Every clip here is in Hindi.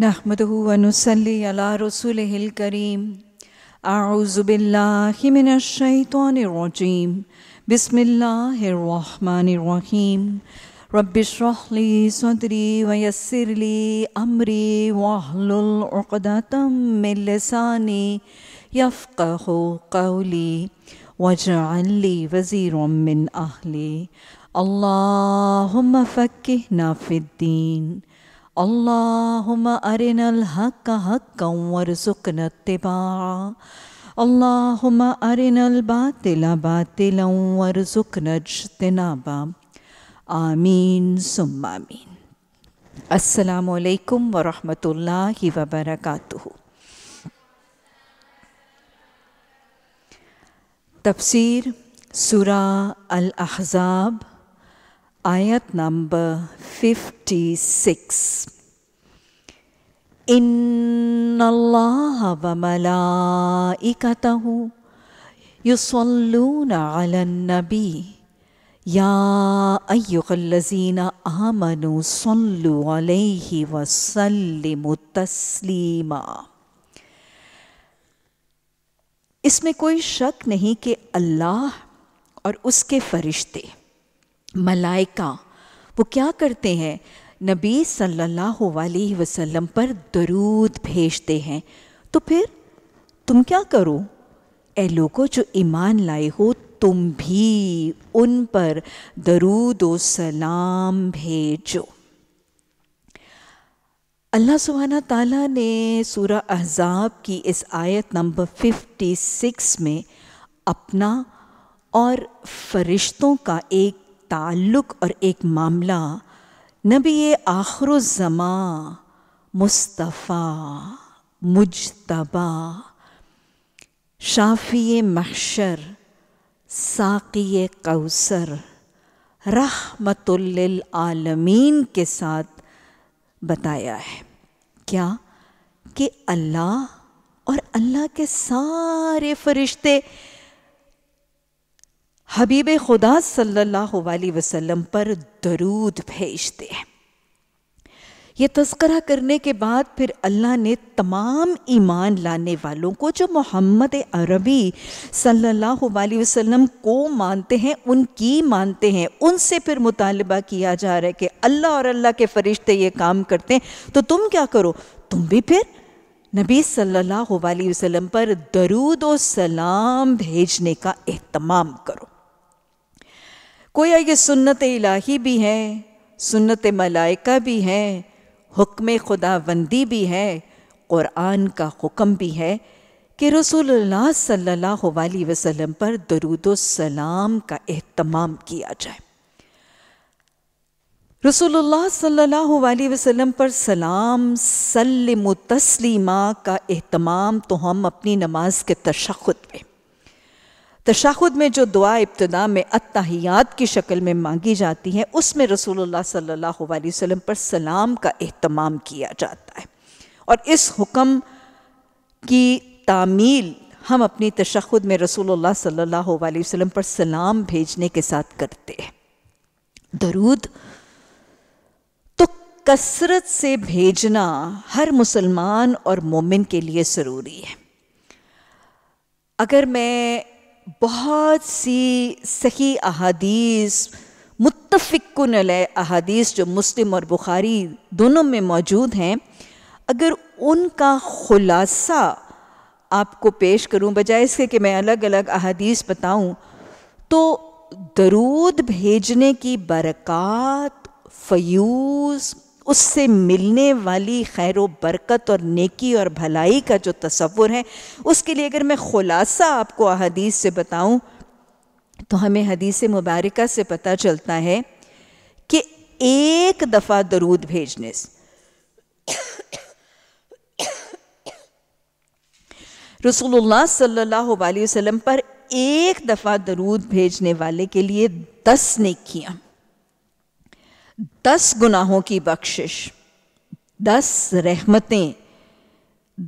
नहमदूनसल्ला रसूल करीम आउज़बिल्लाशतरजीम बसमीम रबिशरहली सदरी वयसरली अमरी वाहलतमिलसानी यफ़क़ कौली वजाली वज़ीर मिन आहली अल्लाहुम्मा फ़क़िहना फ़िद्दीन اللهم أرنا الحق حقا وارزقنا اتباعه اللهم أرنا الباطل باطلا وارزقنا اجتنابه آمين ثم آمين السلام عليكم ورحمة الله وبركاته تفسير سورة الأحزاب ayat number 56 إن wa malaikatahu yusalluna 'alan nabi ya ayyuhallazina amanu sallu 'alayhi wa sallimu taslima इसमें कोई शक नहीं कि अल्लाह और उसके फरिश्ते मलाइका वो क्या करते हैं नबी सल्लल्लाहु अलैहि वसल्लम पर दरूद भेजते हैं तो फिर तुम क्या करो ए लोगों जो ईमान लाए हो तुम भी उन पर दरूद व सलाम भेजो अल्लाह सुबहाना ताला ने सूरह अहज़ाब की इस आयत नंबर 56 में अपना और फरिश्तों का एक ताल्लुक़ और एक मामला नबी आखर ज़मा मुस्तफ़ा मुजतबा शाफी महशर साकी कौसर रहमतुल्लमीन के साथ बताया है क्या कि अल्लाह और अल्लाह के सारे फरिश्ते हबीब खुदा सल्लल्लाहु अलैहि वसल्लम पर दरूद भेजते हैं ये तस्करा करने के बाद फिर अल्लाह ने तमाम ईमान लाने वालों को जो मोहम्मद अरबी सल्लल्लाहु अलैहि वसल्लम को मानते हैं उनकी मानते हैं उनसे फिर मुतालबा किया जा रहा है कि अल्लाह और अल्लाह के फरिश्ते ये काम करते हैं तो तुम क्या करो तुम भी फिर नबी सल्लल्लाहु अलैहि वसल्लम पर दरूद सलाम भेजने का अहतमाम करो कोई ये सुन्नत इलाही भी है सुन्नत मलाइका भी है हुक्म खुदाबंदी भी है क़ुरान का हुक्म भी है कि रसूलुल्लाह सल्लल्लाहु अलैहि वसल्लम पर दरूद सलाम का अहतमाम किया जाए रसूलुल्लाह सल्लल्लाहु अलैहि वसल्लम पर सलाम सल्लम तस्लीमा का अहतमाम तो हम अपनी नमाज के तशखुद में तशाखुद में जो दुआ इब्तदा में अतहियात की शक्ल में मांगी जाती है उसमें रसूलुल्लाह सल्लल्लाहु अलैहि वसल्लम पर सलाम का अहतमाम किया जाता है और इस हुक्म की तामील हम अपनी तशद में रसूलुल्लाह सल्लल्लाहु अलैहि वसल्लम पर सलाम भेजने के साथ करते हैं दरूद तो कसरत से भेजना हर मुसलमान और मोमिन के लिए ज़रूरी है अगर मैं बहुत सी सही अहादीस मुतफ़िकन अहादीस जो मुस्लिम और बुखारी दोनों में मौजूद हैं अगर उनका ख़ुलासा आपको पेश करूं बजाय इसके कि मैं अलग अलग अहादीस बताऊं तो दरूद भेजने की बरक़ात फयूज़ उससे मिलने वाली खैर बरकत और नेकी और भलाई का जो तस्वुर है उसके लिए अगर मैं ख़ुलासा आपको अदीस से बताऊं तो हमें हदीस मुबारक से पता चलता है कि एक दफ़ा दरूद भेजने से रसूलुल्लाह सल्लल्लाहु अलैहि वसल्लम पर एक दफ़ा दरूद भेजने वाले के लिए दस नेकियां दस गुनाहों की बख्शिश दस रहमतें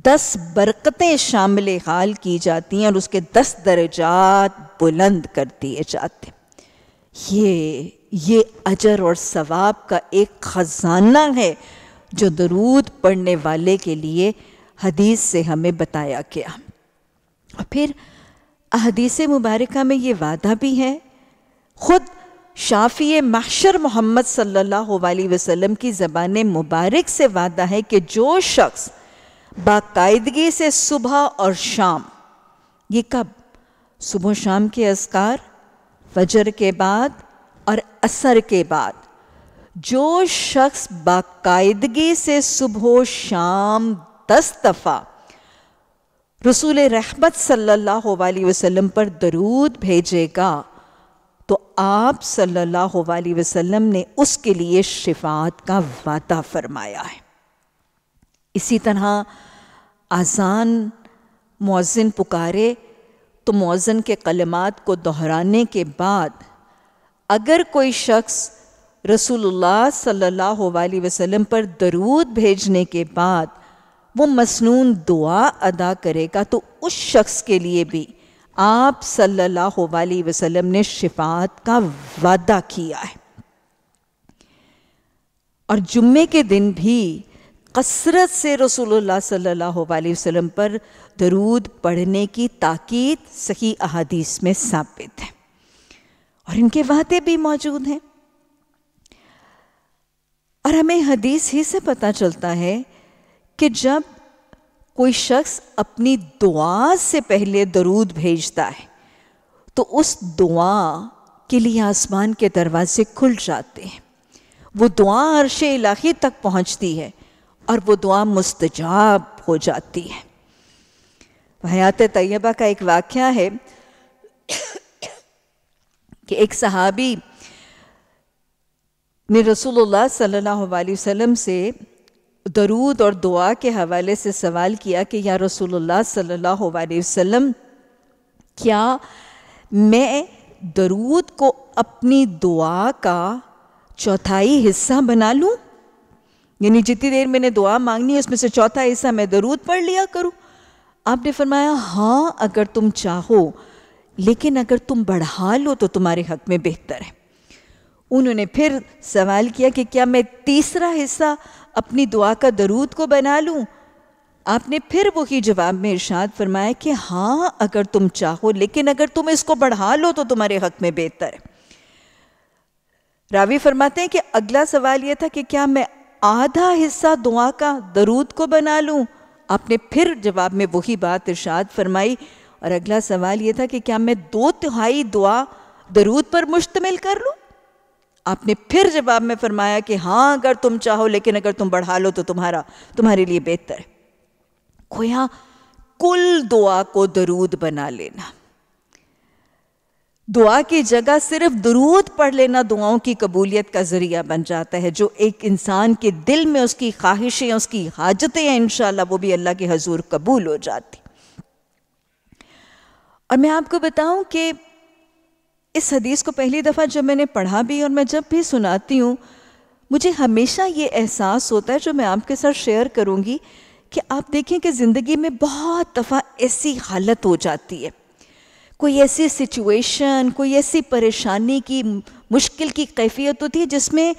दस बरकतें शामिल हाल की जाती हैं और उसके दस दर्जात बुलंद कर दिए जाते ये ये अजर और सवाब का एक ख़जाना है जो दरूद पढ़ने वाले के लिए हदीस से हमें बताया गया और फिर अदीस मुबारक में ये वादा भी है ख़ुद शाफी महशर मोहम्मद सल्लल्लाहु अलैहि वसल्लम की ज़बान मुबारक से वादा है कि जो शख्स बाकायदगी से सुबह और शाम ये कब सुबह शाम के असकार फजर के बाद और असर के बाद जो शख्स बाकायदगी से सुबह शाम दस दफ़ा रसूल रहमत सल्लल्लाहु अलैहि वसल्लम पर दरूद भेजेगा तो आप सल्लल्लाहु अलैहि वसल्लम ने उसके लिए शिफात का वादा फरमाया है इसी तरह आज़ान मौजन पुकारे तो मौजन के कलमात को दोहराने के बाद अगर कोई शख्स रसूलुल्लाह सल्लल्लाहु अलैहि वसल्लम पर दरूद भेजने के बाद वो मसनून दुआ अदा करेगा तो उस शख्स के लिए भी आप सल्लल्लाहु अलैहि वसल्लम ने शिफात का वादा किया है और जुम्मे के दिन भी कसरत से रसूलुल्लाह सल्लल्लाहु अलैहि वसल्लम पर दरूद पढ़ने की ताकीद सही अहादीस में साबित है और इनके वादे भी मौजूद हैं और हमें हदीस ही से पता चलता है कि जब कोई शख्स अपनी दुआ से पहले दरूद भेजता है तो उस दुआ के लिए आसमान के दरवाजे खुल जाते हैं वो दुआ अरश इलाही तक पहुंचती है और वो दुआ मुस्तजाब हो जाती है हयात तैयबा का एक वाक़ है कि एक सहाबी ने रसूलुल्लाह सल्लल्लाहु अलैहि वसल्लम से दरूद और दुआ के हवाले से सवाल किया कि या रसूलुल्लाह सल्लल्लाहु अलैहि वसल्लम क्या मैं दरूद को अपनी दुआ का चौथाई हिस्सा बना लूँ यानी जितनी देर मैंने दुआ मांगनी है उसमें से चौथा हिस्सा मैं दरूद पढ़ लिया करूँ आपने फरमाया हाँ अगर तुम चाहो लेकिन अगर तुम बढ़ा लो तो तुम्हारे हक में बेहतर है उन्होंने फिर सवाल किया कि क्या मैं तीसरा हिस्सा अपनी दुआ का दरूद को बना लूँ आपने फिर वही जवाब में इरशाद फरमाया कि हाँ अगर तुम चाहो लेकिन अगर तुम इसको बढ़ा लो तो तुम्हारे हक में बेहतर है रावी फरमाते हैं कि अगला सवाल यह था कि क्या मैं आधा हिस्सा दुआ का दरूद को बना लूं आपने फिर जवाब में वही बात इरशाद फरमाई और अगला सवाल यह था कि क्या मैं दो तिहाई दुआ दरूद पर मुश्तमिल कर लूँ आपने फिर जवाब में फरमाया कि हाँ अगर तुम चाहो लेकिन अगर तुम बढ़ा लो तो तुम्हारा तुम्हारे लिए बेहतर खोया कुल दुआ को दरूद बना लेना दुआ की जगह सिर्फ दरूद पढ़ लेना दुआओं की कबूलियत का ज़रिया बन जाता है जो एक इंसान के दिल में उसकी ख्वाहिशें उसकी हाजतें हैं इन वो भी अल्लाह के हजूर कबूल हो जाती और मैं आपको बताऊं कि इस हदीस को पहली दफ़ा जब मैंने पढ़ा भी और मैं जब भी सुनाती हूँ मुझे हमेशा ये एहसास होता है जो मैं आपके साथ शेयर करूँगी कि आप देखें कि ज़िंदगी में बहुत दफ़ा ऐसी हालत हो जाती है कोई ऐसी सिचुएशन कोई ऐसी परेशानी की मुश्किल की कैफियत होती है जिसमें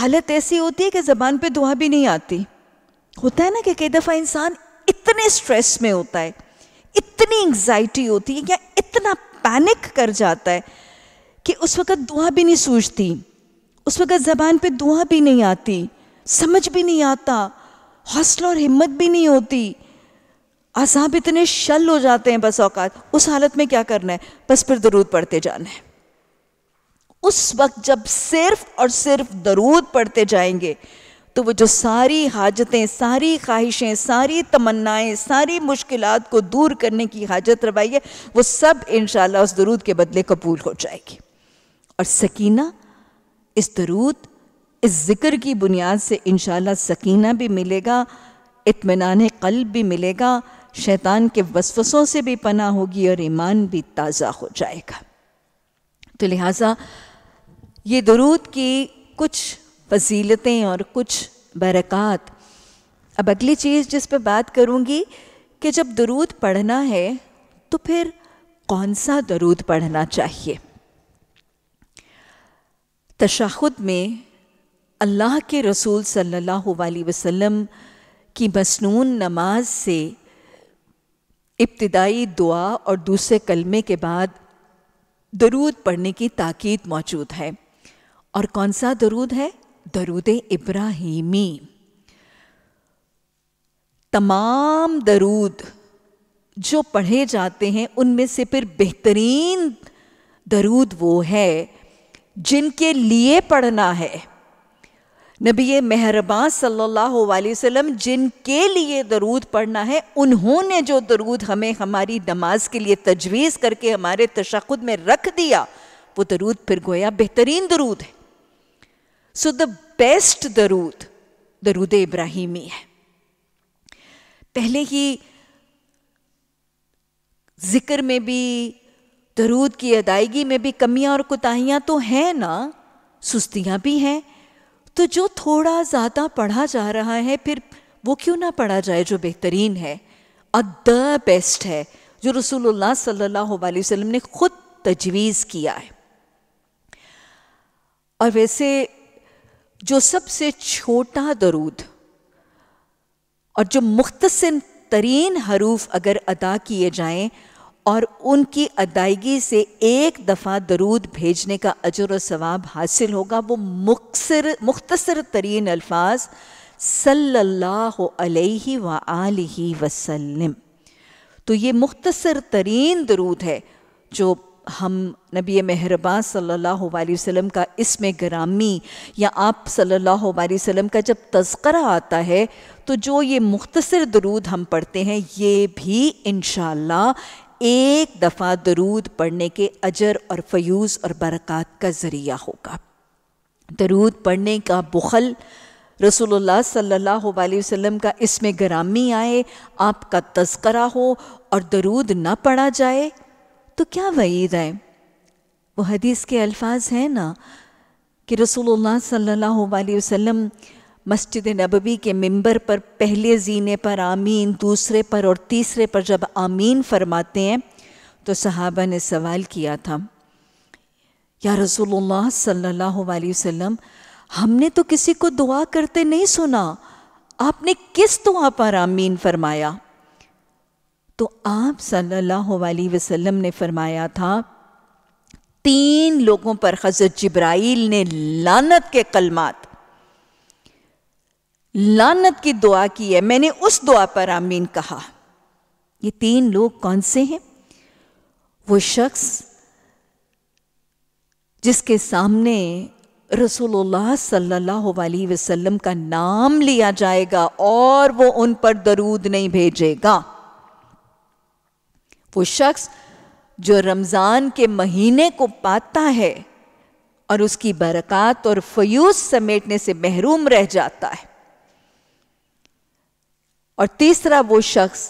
हालत ऐसी होती है कि ज़बान पे दुआ भी नहीं आती होता है ना कि कई दफ़ा इंसान इतने स्ट्रेस में होता है इतनी एंग्जाइटी होती है या इतना पैनिक कर जाता है कि उस वक़्त दुआ भी नहीं सूझती उस वक़्त ज़बान पे दुआ भी नहीं आती समझ भी नहीं आता हौसला और हिम्मत भी नहीं होती आसाब इतने शल हो जाते हैं बस औकात उस हालत में क्या करना है बस फिर दरूद पढ़ते जाना है उस वक्त जब सिर्फ और सिर्फ दरूद पढ़ते जाएंगे तो वो जो सारी हाजतें सारी ख्वाहिशें सारी तमन्नाएं सारी मुश्किल को दूर करने की हाजत रवाई है वो सब इन उस दरूद के बदले कबूल हो जाएगी और सकीना इस दरूद इस ज़िक्र की बुनियाद से इन सकीना भी मिलेगा इतमान कल्ब भी मिलेगा शैतान के वसवसों से भी पना होगी और ईमान भी ताज़ा हो जाएगा तो लिहाजा ये दरूद की कुछ फजीलतें और कुछ बरक़ात अब अगली चीज़ जिस पर बात करूँगी कि जब दरूद पढ़ना है तो फिर कौन सा दरूद पढ़ना चाहिए तशाहुद में अल्लाह के रसूल सल्लल्लाहु अलैहि वसल्लम की मसनून नमाज से इब्तदाई दुआ और दूसरे कलमे के बाद दरूद पढ़ने की ताकीद मौजूद है और कौन सा दरूद है दरूद इब्राहिमी तमाम दरूद जो पढ़े जाते हैं उनमें से फिर बेहतरीन दरूद वो है जिनके लिए पढ़ना है नबी मेहरबान सल्लल्लाहु अलैहि वसल्लम जिनके लिए दरूद पढ़ना है उन्होंने जो दरूद हमें हमारी नमाज के लिए तजवीज़ करके हमारे तशद में रख दिया वो दरूद फिर गोया बेहतरीन दरूद है सो द बेस्ट दरूद दरूद इब्राहिमी है पहले ही जिक्र में भी दरूद की अदायगी में भी कमियां और कोताहियां तो हैं ना सुस्तियां भी हैं तो जो थोड़ा ज़्यादा पढ़ा जा रहा है फिर वो क्यों ना पढ़ा जाए जो बेहतरीन है और द बेस्ट है जो रसूलुल्लाह सल्लल्लाहु अलैहि वसल्लम ने खुद तजवीज़ किया है और वैसे जो सबसे छोटा दरूद और जो मुख्तसिन तरीन हरूफ अगर अदा किए जाएं और उनकी अदायगी से एक दफ़ा दरूद भेजने का अजर व सवाब हासिल होगा वो मुखसर मुख्तसर तरीन अल्फाज सल्लल्लाहु अलैहि व आलिहि वसल्लम तो ये मुख्तसर तरीन दरूद है जो हम नबी महरबा सल्लल्लाहु अलैहि वसल्लम का इसमें ग्रामी या आप सल्लल्लाहु अलैहि वसल्लम का जब तस्करा आता है तो जो ये मुख्तसर दरूद हम पढ़ते हैं ये भी इन एक दफ़ा दरूद पढ़ने के अजर और फयूज़ और बरक़ात का ज़रिया होगा दरूद पढ़ने का बुखल रसूलुल्लाह सल्लल्लाहु अलैहि वसल्लम का इसमें ग्रामी आए आपका तस्करा हो और दरूद ना पढ़ा जाए तो क्या वईद है वो हदीस के अल्फाज हैं ना कि रसूलुल्लाह सल्लल्लाहु अलैहि वसल्लम मस्जिद नबवी के मिंबर पर पहले जीने पर आमीन दूसरे पर और तीसरे पर जब आमीन फरमाते हैं तो सहाबा ने सवाल किया था या रसूलुल्लाह सल्लल्लाहु अलैहि वसल्लम हमने तो किसी को दुआ करते नहीं सुना आपने किस दुआ पर आमीन फरमाया तो आप सल्लल्लाहु अलैहि वसल्लम ने फरमाया था तीन लोगों पर हजरत जिब्राइल ने लानत के कलमात लानत की दुआ की है मैंने उस दुआ पर आमीन कहा ये तीन लोग कौन से हैं वो शख्स जिसके सामने रसूलुल्लाह सल्लल्लाहु अलैहि वसल्लम का नाम लिया जाएगा और वो उन पर दरूद नहीं भेजेगा वो शख्स जो रमज़ान के महीने को पाता है और उसकी बरकत और फयूज समेटने से महरूम रह जाता है और तीसरा वो शख्स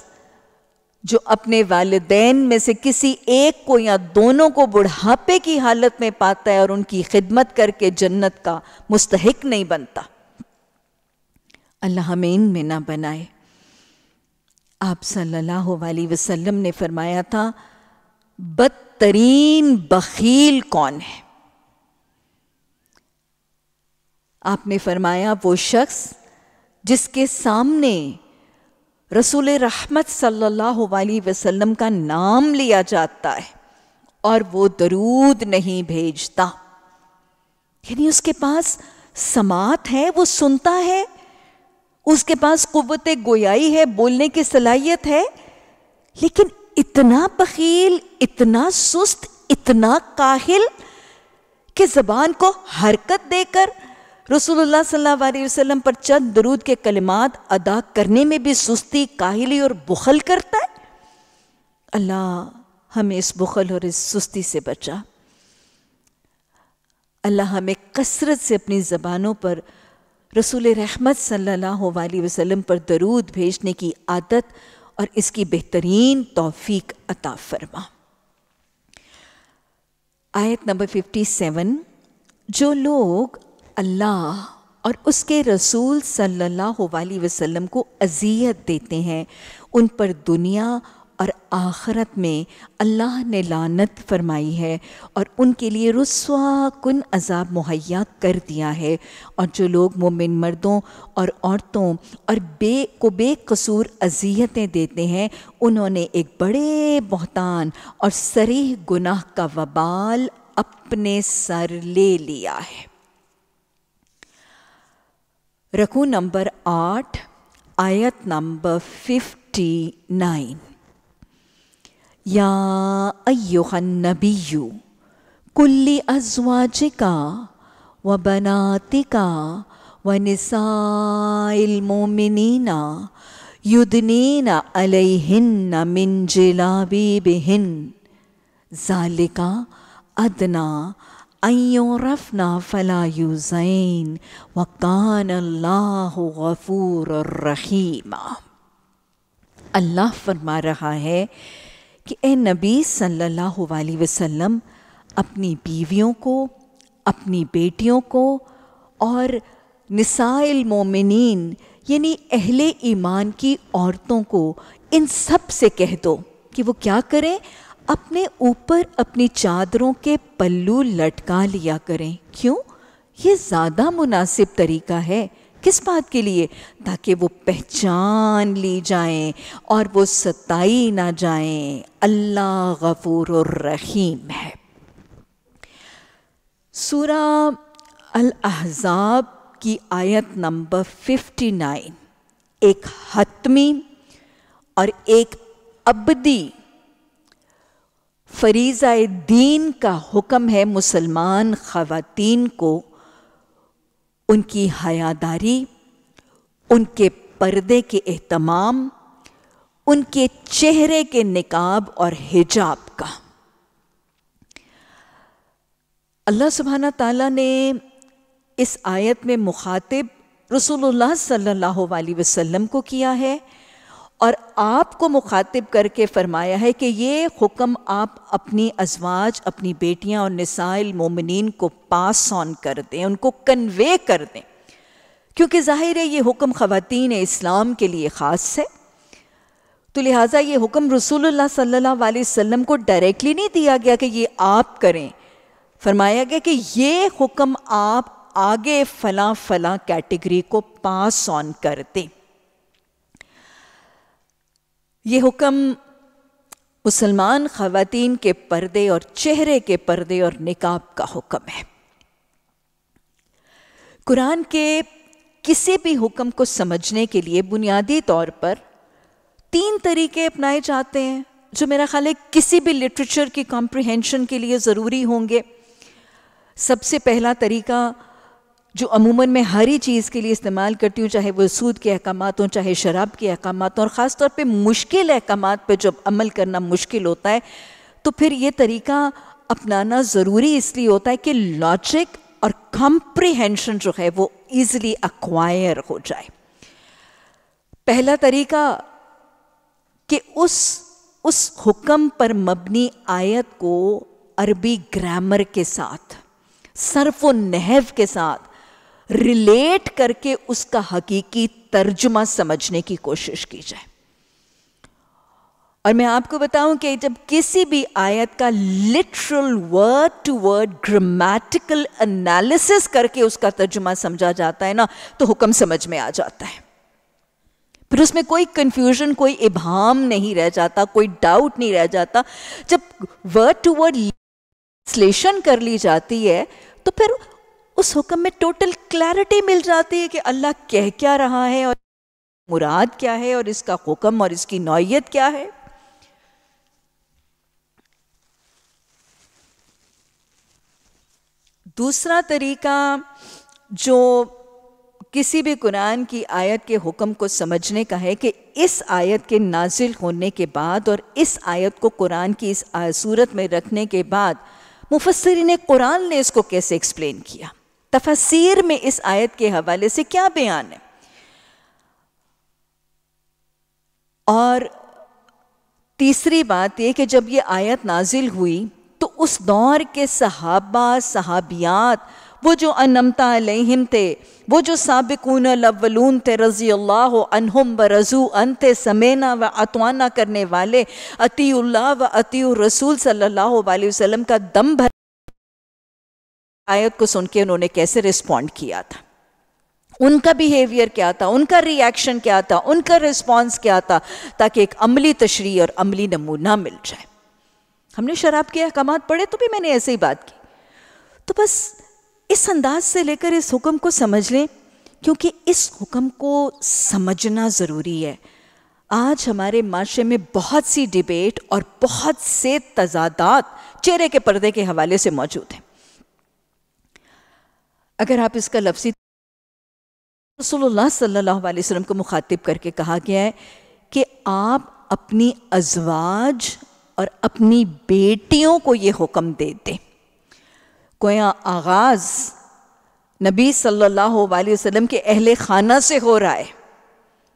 जो अपने वालदेन में से किसी एक को या दोनों को बुढ़ापे की हालत में पाता है और उनकी खिदमत करके जन्नत का मुस्तहक नहीं बनता अल्लाह हमें में ना बनाए आप सल्लल्लाहु अलैहि वसल्लम ने फरमाया था बदतरीन बखील कौन है आपने फरमाया वो शख्स जिसके सामने रसूल रहमत सल्लल्लाहु अलैहि वसल्लम का नाम लिया जाता है और वो दरूद नहीं भेजता यानी उसके पास समात है वो सुनता है उसके पास कुत गोयाई है बोलने की सलाहियत है लेकिन इतना बखील इतना सुस्त इतना काहिल कि जबान को हरकत देकर रसूलुल्लाह सल्लल्लाहु अलैहि वसल्लम पर चंद दरूद के कलिमात अदा करने में भी सुस्ती काहिली और बुखल करता है अल्लाह हमें इस बुखल और इस सुस्ती से बचा अल्लाह हमें कसरत से अपनी ज़बानों पर रसूल रहमत सल्लल्लाहु अलैहि वसल्लम पर दरूद भेजने की आदत और इसकी बेहतरीन तौफीक अता फरमा आयत नंबर 57 जो लोग अल्लाह और उसके रसूल सल्लल्लाहु अलैहि वसल्लम को अजियत देते हैं उन पर दुनिया और आखरत में अल्लाह ने लानत फरमाई है और उनके लिए रसवा कन अजाब मुहैया कर दिया है और जो लोग मोमिन मर्दों और औरतों और बे को बेकसूर अजियतें देते हैं उन्होंने एक बड़े बहतान और सरीह गुनाह का वबाल अपने सर ले लिया है रकू नंबर आठ आयत नंबर फिफ्टी नाइन या अयुहन्नबीयू कुल्ली अजवाजिका व बनातिका व निसाइलमोमिनीना युदनीना अलहिन्न मिन जिलाबीबिहिन जालिका अदना अयोरफना जैन व कान अल्लाह गफूर रहीमा अल्लाह फरमा रहा है कि ए नबी सल्लल्लाहु अलैहि वसल्लम अपनी बीवियों को अपनी बेटियों को और निसाइल मोमिनीन यानी अहले ईमान की औरतों को इन सब से कह दो कि वो क्या करें अपने ऊपर अपनी चादरों के पल्लू लटका लिया करें क्यों ये ज़्यादा मुनासिब तरीका है किस बात के लिए ताकि वो पहचान ली जाएं और वो सताई ना जाएं अल्लाह गफूर रहीम है सूरा अल अहज़ाब की आयत नंबर 59 एक हतमी और एक अबदी फरीज़ा दीन का हुक्म है मुसलमान ख़वातीन को उनकी हयादारी उनके पर्दे के अहतमाम उनके चेहरे के निकाब और हिजाब का अल्लाह सुबहाना ताला ने इस आयत में मुखातिब रसूलुल्लाह सल्लल्लाहु अलैहि वसल्लम को किया है और आपको मुखातिब करके फरमाया है कि ये हुक्म आप अपनी अजवाज अपनी बेटियां और निसाइल मोमिन को पास ऑन कर दें उनको कन्वे कर दें क्योंकि ज़ाहिर है ये हुक्म ख़वान इस्लाम के लिए ख़ास है तो लिहाजा ये हुक्म रसूलुल्लाह सल्लल्लाहु अलैहि वसल्लम को डायरेक्टली नहीं दिया गया कि ये आप करें फरमाया गया कि ये हुक्म आप आगे फला फला कैटेगरी को पास ऑन कर दें ये हुक्म मुसलमान खातन के पर्दे और चेहरे के पर्दे और निकाब का हुक्म है कुरान के किसी भी हुक्म को समझने के लिए बुनियादी तौर पर तीन तरीके अपनाए जाते हैं जो मेरा ख्याल है किसी भी लिटरेचर की कॉम्प्रिहेंशन के लिए ज़रूरी होंगे सबसे पहला तरीका जो अमूमन मैं हर ही चीज़ के लिए इस्तेमाल करती हूँ चाहे वो सूद के अहकाम हों चाहे शराब के अहकाम हों और ख़ास तौर पर मुश्किल अहकाम पर जब अमल करना मुश्किल होता है तो फिर ये तरीका अपनाना ज़रूरी इसलिए होता है कि लॉजिक और कम्प्रिहेंशन जो है वो ईज़िली अक्वायर हो जाए पहला तरीका कि उस उस हुक्म पर मबनी आयत को अरबी ग्रामर के साथ सरफ नहव के साथ रिलेट करके उसका हकीकी तर्जुमा समझने की कोशिश की जाए और मैं आपको बताऊं कि जब किसी भी आयत का literal word to word grammatical analysis करके उसका तर्जुमा समझा जाता है ना तो हुक्म समझ में आ जाता है फिर उसमें कोई कंफ्यूजन कोई इबाम नहीं रह जाता कोई डाउट नहीं रह जाता जब वर्ड टू वर्ड ट्रांसलेशन कर ली जाती है तो फिर उस हुक्म में टोटल क्लैरिटी मिल जाती है कि अल्लाह कह क्या रहा है और मुराद क्या है और इसका हुक्म और इसकी नौयत क्या है दूसरा तरीका जो किसी भी कुरान की आयत के हुक्म को समझने का है कि इस आयत के नाजिल होने के बाद और इस आयत को कुरान की इस सूरत में रखने के बाद मुफसरी ने कुरान ने इसको कैसे एक्सप्लेन किया तफसीर में इस आयत के हवाले से क्या बयान है और तीसरी बात यह कि जब यह आयत नाजिल हुई तो उस दौर के सहाबा सहाबियात वो जो अनमता अलहिम थे वो जो सबकून अलवलून थे रज़ी अल्लाह अनहम व रज़ू अन थे समेना व अतवाना करने वाले अतील्ला व अती रसूल सल्लल्लाहु अलैहि वसल्लम का दम भर आयत को सुन के उन्होंने कैसे रिस्पॉन्ड किया था उनका बिहेवियर क्या था उनका रिएक्शन क्या था उनका रिस्पॉन्स क्या था ताकि एक अमली तशरी और अमली नमूना मिल जाए हमने शराब के अहकाम पढ़े तो भी मैंने ऐसे ही बात की तो बस इस अंदाज से लेकर इस हुक्म को समझ लें क्योंकि इस हुक्म को समझना ज़रूरी है आज हमारे माशरे में बहुत सी डिबेट और बहुत से तजादात चेहरे के पर्दे के हवाले से मौजूद हैं अगर आप इसका लफ्जी सल्लल्लाहु अलैहि वसल्लम को मुखातिब करके कहा गया है कि आप अपनी अजवाज और अपनी बेटियों को ये हुक्म दे दें गोया आगाज़ नबी सल्लल्लाहु अलैहि वसल्लम के अहले खाना से हो रहा है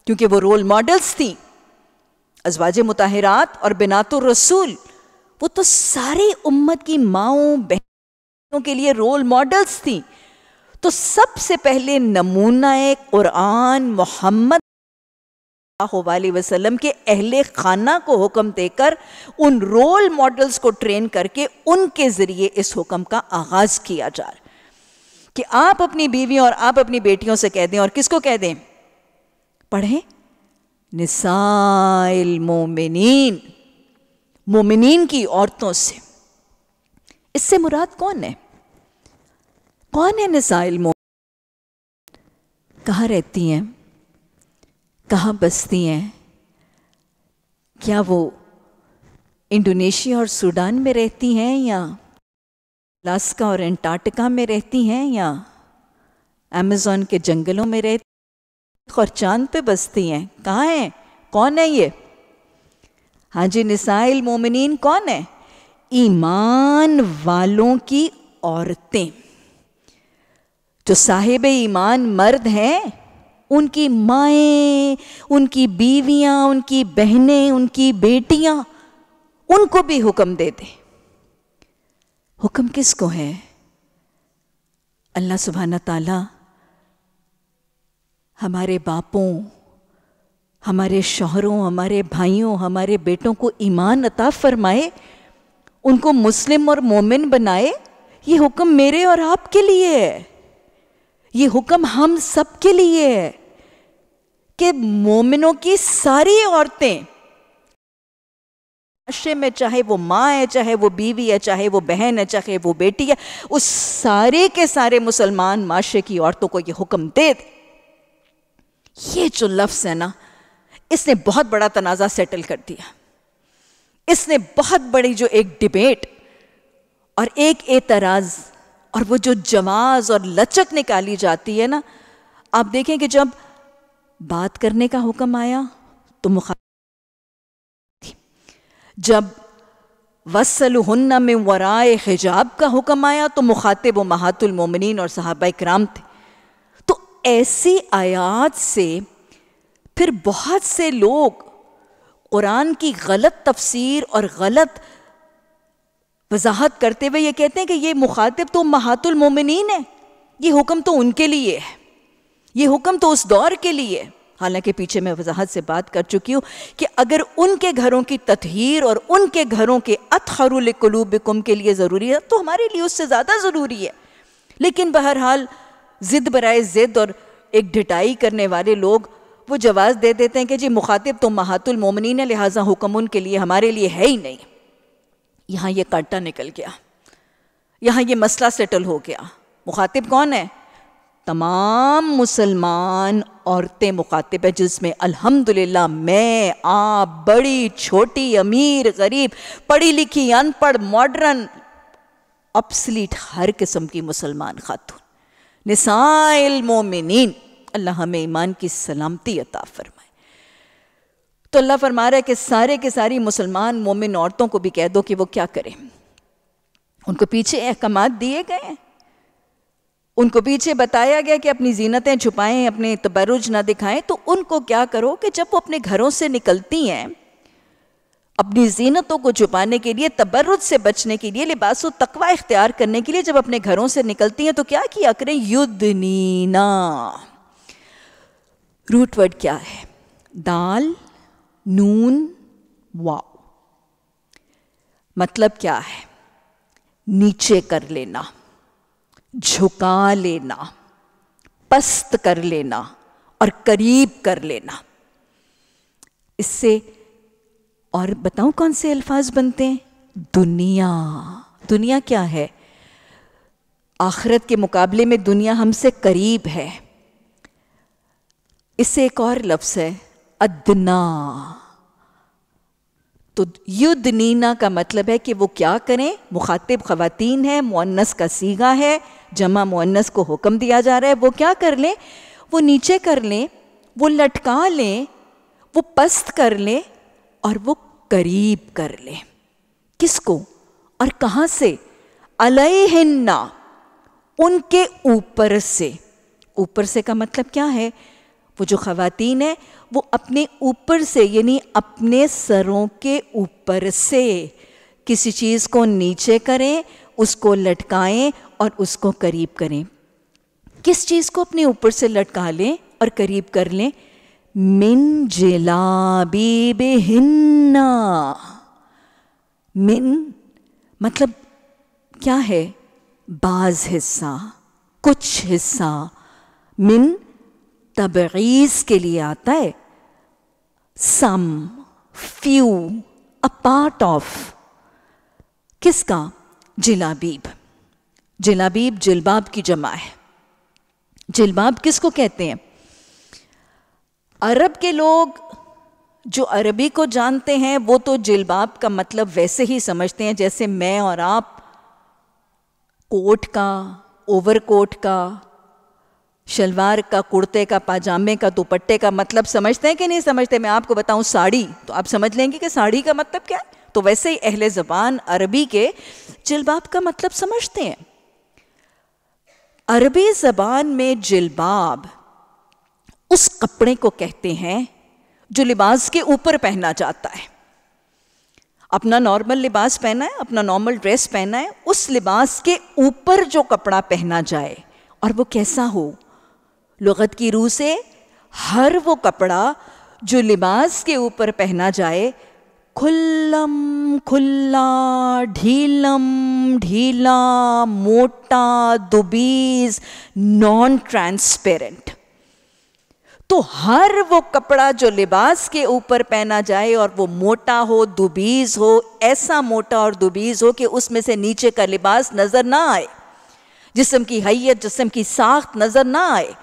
क्योंकि वो रोल मॉडल्स थी अजवाज मतहरात और बिनात रसूल वो तो सारी उम्मत की माओ बहनों के लिए रोल मॉडल्स थी तो सबसे पहले नमूना कुरान मोहम्मद वसल्लम के अहले खाना को हुक्म देकर उन रोल मॉडल्स को ट्रेन करके उनके ज़रिए इस हुक्म का आगाज़ किया जा रहा कि आप अपनी बीवियों और आप अपनी बेटियों से कह दें और किसको कह दें पढ़ें निसाइल मोमिन मोमिन की औरतों से इससे मुराद कौन है कौन है निसाइल मोमिन कहाँ रहती हैं कहाँ बसती हैं क्या वो इंडोनेशिया और सूडान में रहती हैं या अलास्का और एंटार्टिका में रहती हैं या अमेज़ोन के जंगलों में रहती और चांद पे बसती हैं कहाँ हैं कौन है ये हाँ जी निसाइल मोमिन कौन है ईमान वालों की औरतें जो साहिब ईमान मर्द हैं उनकी माएँ उनकी बीवियाँ उनकी बहनें उनकी बेटियाँ उनको भी हुक्म दे दे हुक्म किसको है अल्लाह सुबहाना ताला हमारे बापों हमारे शोहरों हमारे भाइयों हमारे बेटों को ईमान अता फरमाए उनको मुस्लिम और मोमिन बनाए ये हुक्म मेरे और आपके लिए है ये हुक्म हम सब के लिए है कि मोमिनों की सारी औरतें आश्रय में चाहे वो माँ है चाहे वो बीवी है चाहे वो बहन है चाहे वो बेटी है उस सारे के सारे मुसलमान माशरे की औरतों को ये हुक्म दे दे ये जो लफ्स है ना इसने बहुत बड़ा तनाज़ा सेटल कर दिया इसने बहुत बड़ी जो एक डिबेट और एक एतराज़ और वो जो जमाज और लचक निकाली जाती है ना आप देखें कि जब बात करने का हुक्म आया तो मुखा जब वसल हन्ना में वराए हिजाब का हुक्म आया तो मुखातिब व महातुलमोमिन और साहबा कराम थे तो ऐसी आयात से फिर बहुत से लोग कुरान की गलत तफसीर और गलत वजाहत करते हुए ये कहते हैं कि ये मुखातिब तो महातुल मोमिनीन है ये हुक्म तो उनके लिए है ये हुक्म तो उस दौर के लिए है हालांकि पीछे मैं वजाहत से बात कर चुकी हूँ कि अगर उनके घरों की तथहीर और उनके घरों के अतहरुलकलूब कुम के लिए ज़रूरी है तो हमारे लिए उससे ज़्यादा ज़रूरी है लेकिन बहरहाल ज़िद बराए ज़िद और एक ढिटाई करने वाले लोग वो जवाब दे देते हैं कि जी मुखातिब तो महातुल मोमिन है लिहाजा हुक्म उनके लिए हमारे लिए है ही नहीं यहाँ ये कांटा निकल गया यहाँ ये मसला सेटल हो गया मुखातिब कौन है तमाम मुसलमान औरतें मुखातिब है जिसमें अल्हम्दुलिल्लाह मैं आप बड़ी छोटी अमीर गरीब पढ़ी लिखी अनपढ़ मॉडर्न अपसलीट हर किस्म की मुसलमान खातून निसाइल मोमिन अल्लाह हमें ईमान की सलामती अता फरमाए तो अल्लाह फरमा रहा है कि सारे के सारी मुसलमान मोमिन औरतों को भी कह दो कि वो क्या करें उनको पीछे अहकाम दिए गए उनको पीछे बताया गया कि अपनी जीनतें छुपाएं अपने तबरुज ना दिखाएं तो उनको क्या करो कि जब वो अपने घरों से निकलती हैं अपनी जीनतों को छुपाने के लिए तबरुज से बचने के लिए लिबास तकवा इख्तियार करने के लिए जब अपने घरों से निकलती हैं तो क्या किया करें युद्ध नीना रूटवर्ड क्या है दाल नून वाव मतलब क्या है नीचे कर लेना झुका लेना पस्त कर लेना और करीब कर लेना इससे और बताऊं कौन से अल्फाज बनते हैं दुनिया दुनिया क्या है आखरत के मुकाबले में दुनिया हमसे करीब है इससे एक और लफ्ज़ है अदना तो युद्ध नीना का मतलब है कि वो क्या करें मुखातिब खातन है मुन्नस का सीगा है जमा मुन्नस को हुक्म दिया जा रहा है वो क्या कर लें वो नीचे कर लें वो लटका लें वो पस्त कर लें और वो करीब कर लें किसको और कहाँ से हिन्ना उनके ऊपर से ऊपर से का मतलब क्या है वो जो ख़वातीन है वो अपने ऊपर से यानी अपने सरों के ऊपर से किसी चीज़ को नीचे करें उसको लटकाएं और उसको करीब करें किस चीज़ को अपने ऊपर से लटका लें और करीब कर लें मिन जिला बेहिन्ना मिन मतलब क्या है बाज हिस्सा कुछ हिस्सा मिन तबरीज के लिए आता है some few a part of किसका जिलाबीब जिलाबीब जिलबाब की जमा है जिलबाब किसको कहते हैं अरब के लोग जो अरबी को जानते हैं वो तो जिलबाब का मतलब वैसे ही समझते हैं जैसे मैं और आप कोट का ओवर कोट का शलवार का कुर्ते का पाजामे का दुपट्टे का मतलब समझते हैं कि नहीं समझते मैं आपको बताऊं साड़ी तो आप समझ लेंगे कि साड़ी का मतलब क्या है तो वैसे ही अहले ज़बान अरबी के जिलबाब का मतलब समझते हैं अरबी ज़बान में जिलबाब उस कपड़े को कहते हैं जो लिबास के ऊपर पहना जाता है अपना नॉर्मल लिबास पहना है अपना नॉर्मल ड्रेस पहना है उस लिबास के ऊपर जो कपड़ा पहना जाए और वो कैसा हो लगत की रूह से हर वो कपड़ा जो लिबास के ऊपर पहना जाए खुल्लम खुल्ला ढीलम ढीला मोटा दुबीज नॉन ट्रांसपेरेंट तो हर वो कपड़ा जो लिबास के ऊपर पहना जाए और वो मोटा हो दुबीज हो ऐसा मोटा और दुबीज हो कि उसमें से नीचे का लिबास नज़र ना आए जिसम की हैयत जिसम की साख्त नज़र ना आए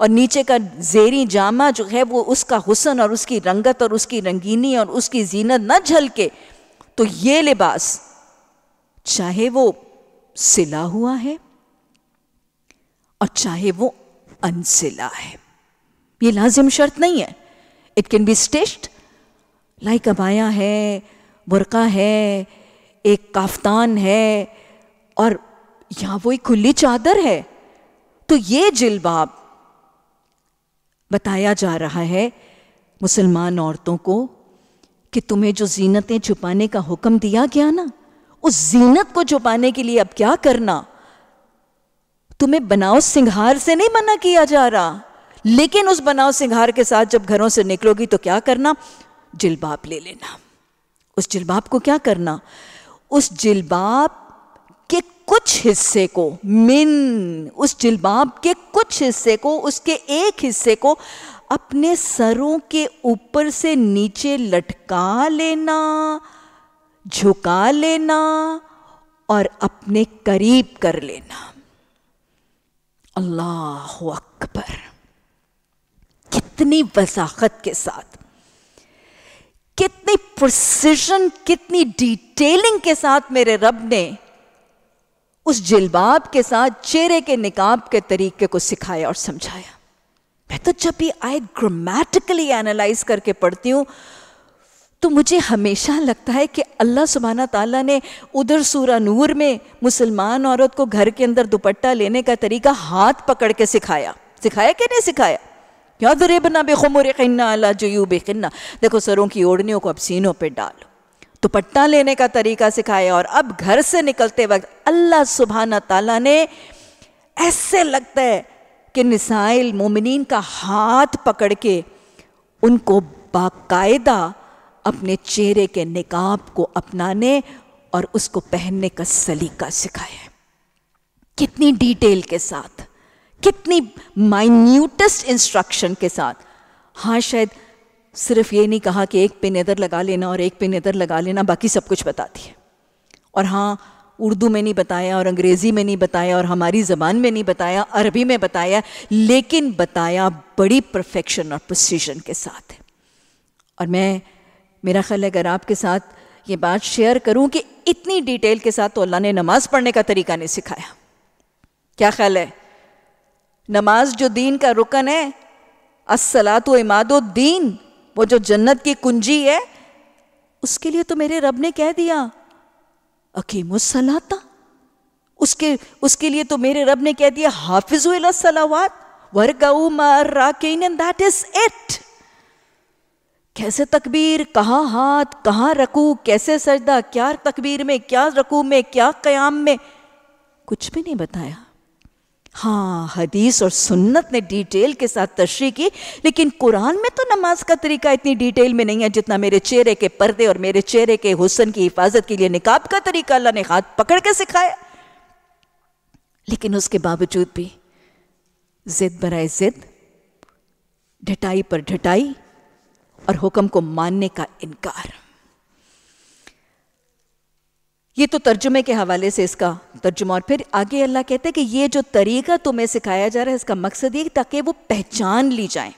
और नीचे का जेरी जामा जो है वो उसका हुसन और उसकी रंगत और उसकी रंगीनी और उसकी जीनत ना झलके तो ये लिबास चाहे वो सिला हुआ है और चाहे वो अनसिला है ये लाजिम शर्त नहीं है it can be stitched like अबाया है बुरका है एक काफ्तान है और यहाँ वो एक खुली चादर है तो ये जिलबाब बताया जा रहा है मुसलमान औरतों को कि तुम्हें जो जीनतें छुपाने का हुक्म दिया गया ना उस जीनत को छुपाने के लिए अब क्या करना तुम्हें बनाओ सिंघार से नहीं मना किया जा रहा लेकिन उस बनाओ सिंघार के साथ जब घरों से निकलोगी तो क्या करना जिलबाप ले लेना उस जिलबाप को क्या करना उस जिलबाप कुछ हिस्से को मिन उस जिलबाब के कुछ हिस्से को उसके एक हिस्से को अपने सरों के ऊपर से नीचे लटका लेना झुका लेना और अपने करीब कर लेना अल्लाह अकबर कितनी वजाहत के साथ कितनी प्रसिजन कितनी डिटेलिंग के साथ मेरे रब ने उस जिलबाब के साथ चेहरे के निकाब के तरीके को सिखाया और समझाया मैं तो जब भी आई ग्रामेटिकली एनालाइज करके पढ़ती हूँ तो मुझे हमेशा लगता है कि अल्लाह सुबहाना ताला ने उधर सूरा नूर में मुसलमान औरत को घर के अंदर दुपट्टा लेने का तरीका हाथ पकड़ के सिखाया सिखाया कि नहीं सिखाया दुरे बना बेखुमर खन्ना अल्लाह जयू बेखन्ना देखो सरों की ओढ़नियों को अब सीनों पर डालो दुपट्टा लेने का तरीका सिखाया और अब घर से निकलते वक्त अल्लाह सुबहाना ताला ने ऐसे लगता है कि मिसाइल मोमिन का हाथ पकड़ के उनको बाकायदा अपने चेहरे के निकाब को अपनाने और उसको पहनने का सलीका सिखाया कितनी डिटेल के साथ कितनी माइन्यूटेस्ट इंस्ट्रक्शन के साथ हाँ शायद सिर्फ ये नहीं कहा कि एक पे इधर लगा लेना और एक पिन इधर लगा लेना बाकी सब कुछ बताती है और हाँ उर्दू में नहीं बताया और अंग्रेज़ी में नहीं बताया और हमारी ज़बान में नहीं बताया अरबी में बताया लेकिन बताया बड़ी परफेक्शन और प्रोसीजन के साथ और मैं मेरा ख्याल है अगर आपके साथ ये बात शेयर करूं कि इतनी डिटेल के साथ तो अल्लाह ने नमाज़ पढ़ने का तरीका नहीं सिखाया क्या ख्याल है नमाज जो दीन का रुकन है असलात इमादो दीन वो जो जन्नत की कुंजी है उसके लिए तो मेरे रब ने कह दिया अकीमुसलाता उसके उसके लिए तो मेरे रब ने कह दिया हाफिज सलावात वर्गऊ माराकिन दैट इज इट कैसे तकबीर कहाँ हाथ कहाँ रकू कैसे सजदा क्या तकबीर में क्या रकू में क्या कयाम में कुछ भी नहीं बताया हाँ हदीस और सुन्नत ने डिटेल के साथ तशरी की लेकिन कुरान में तो नमाज का तरीका इतनी डिटेल में नहीं है जितना मेरे चेहरे के पर्दे और मेरे चेहरे के हुसन की हिफाजत के लिए निकाब का तरीका अल्लाह ने हाथ पकड़ के सिखाया लेकिन उसके बावजूद भी जिद बरए जिद ढटाई पर ढटाई और हुक्म को मानने का इनकार ये तो तर्जुमे के हवाले से इसका तर्जुमा और फिर आगे अल्लाह कहते हैं कि ये जो तरीका तुम्हें सिखाया जा रहा है इसका मकसद ये ताकि वो पहचान ली जाए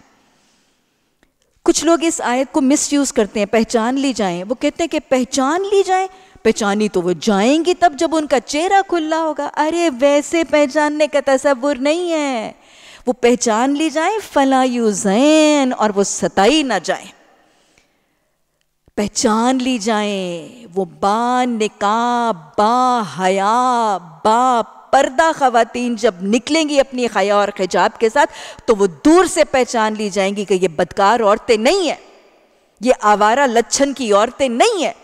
कुछ लोग इस आयत को मिस यूज़ करते हैं पहचान ली जाए वो कहते हैं कि पहचान ली जाए पहचानी तो वो जाएंगी तब जब उनका चेहरा खुला होगा अरे वैसे पहचानने का तस्वुर नहीं है वो पहचान ली जाए फलायू जैन और वो सताई ना जाए पहचान ली जाए वो बा निका बा हया बा पर्दा खातन जब निकलेंगी अपनी हया और खिजाब के साथ तो वो दूर से पहचान ली जाएंगी कि ये बदकार औरतें नहीं है ये आवारा लच्छन की औरतें नहीं है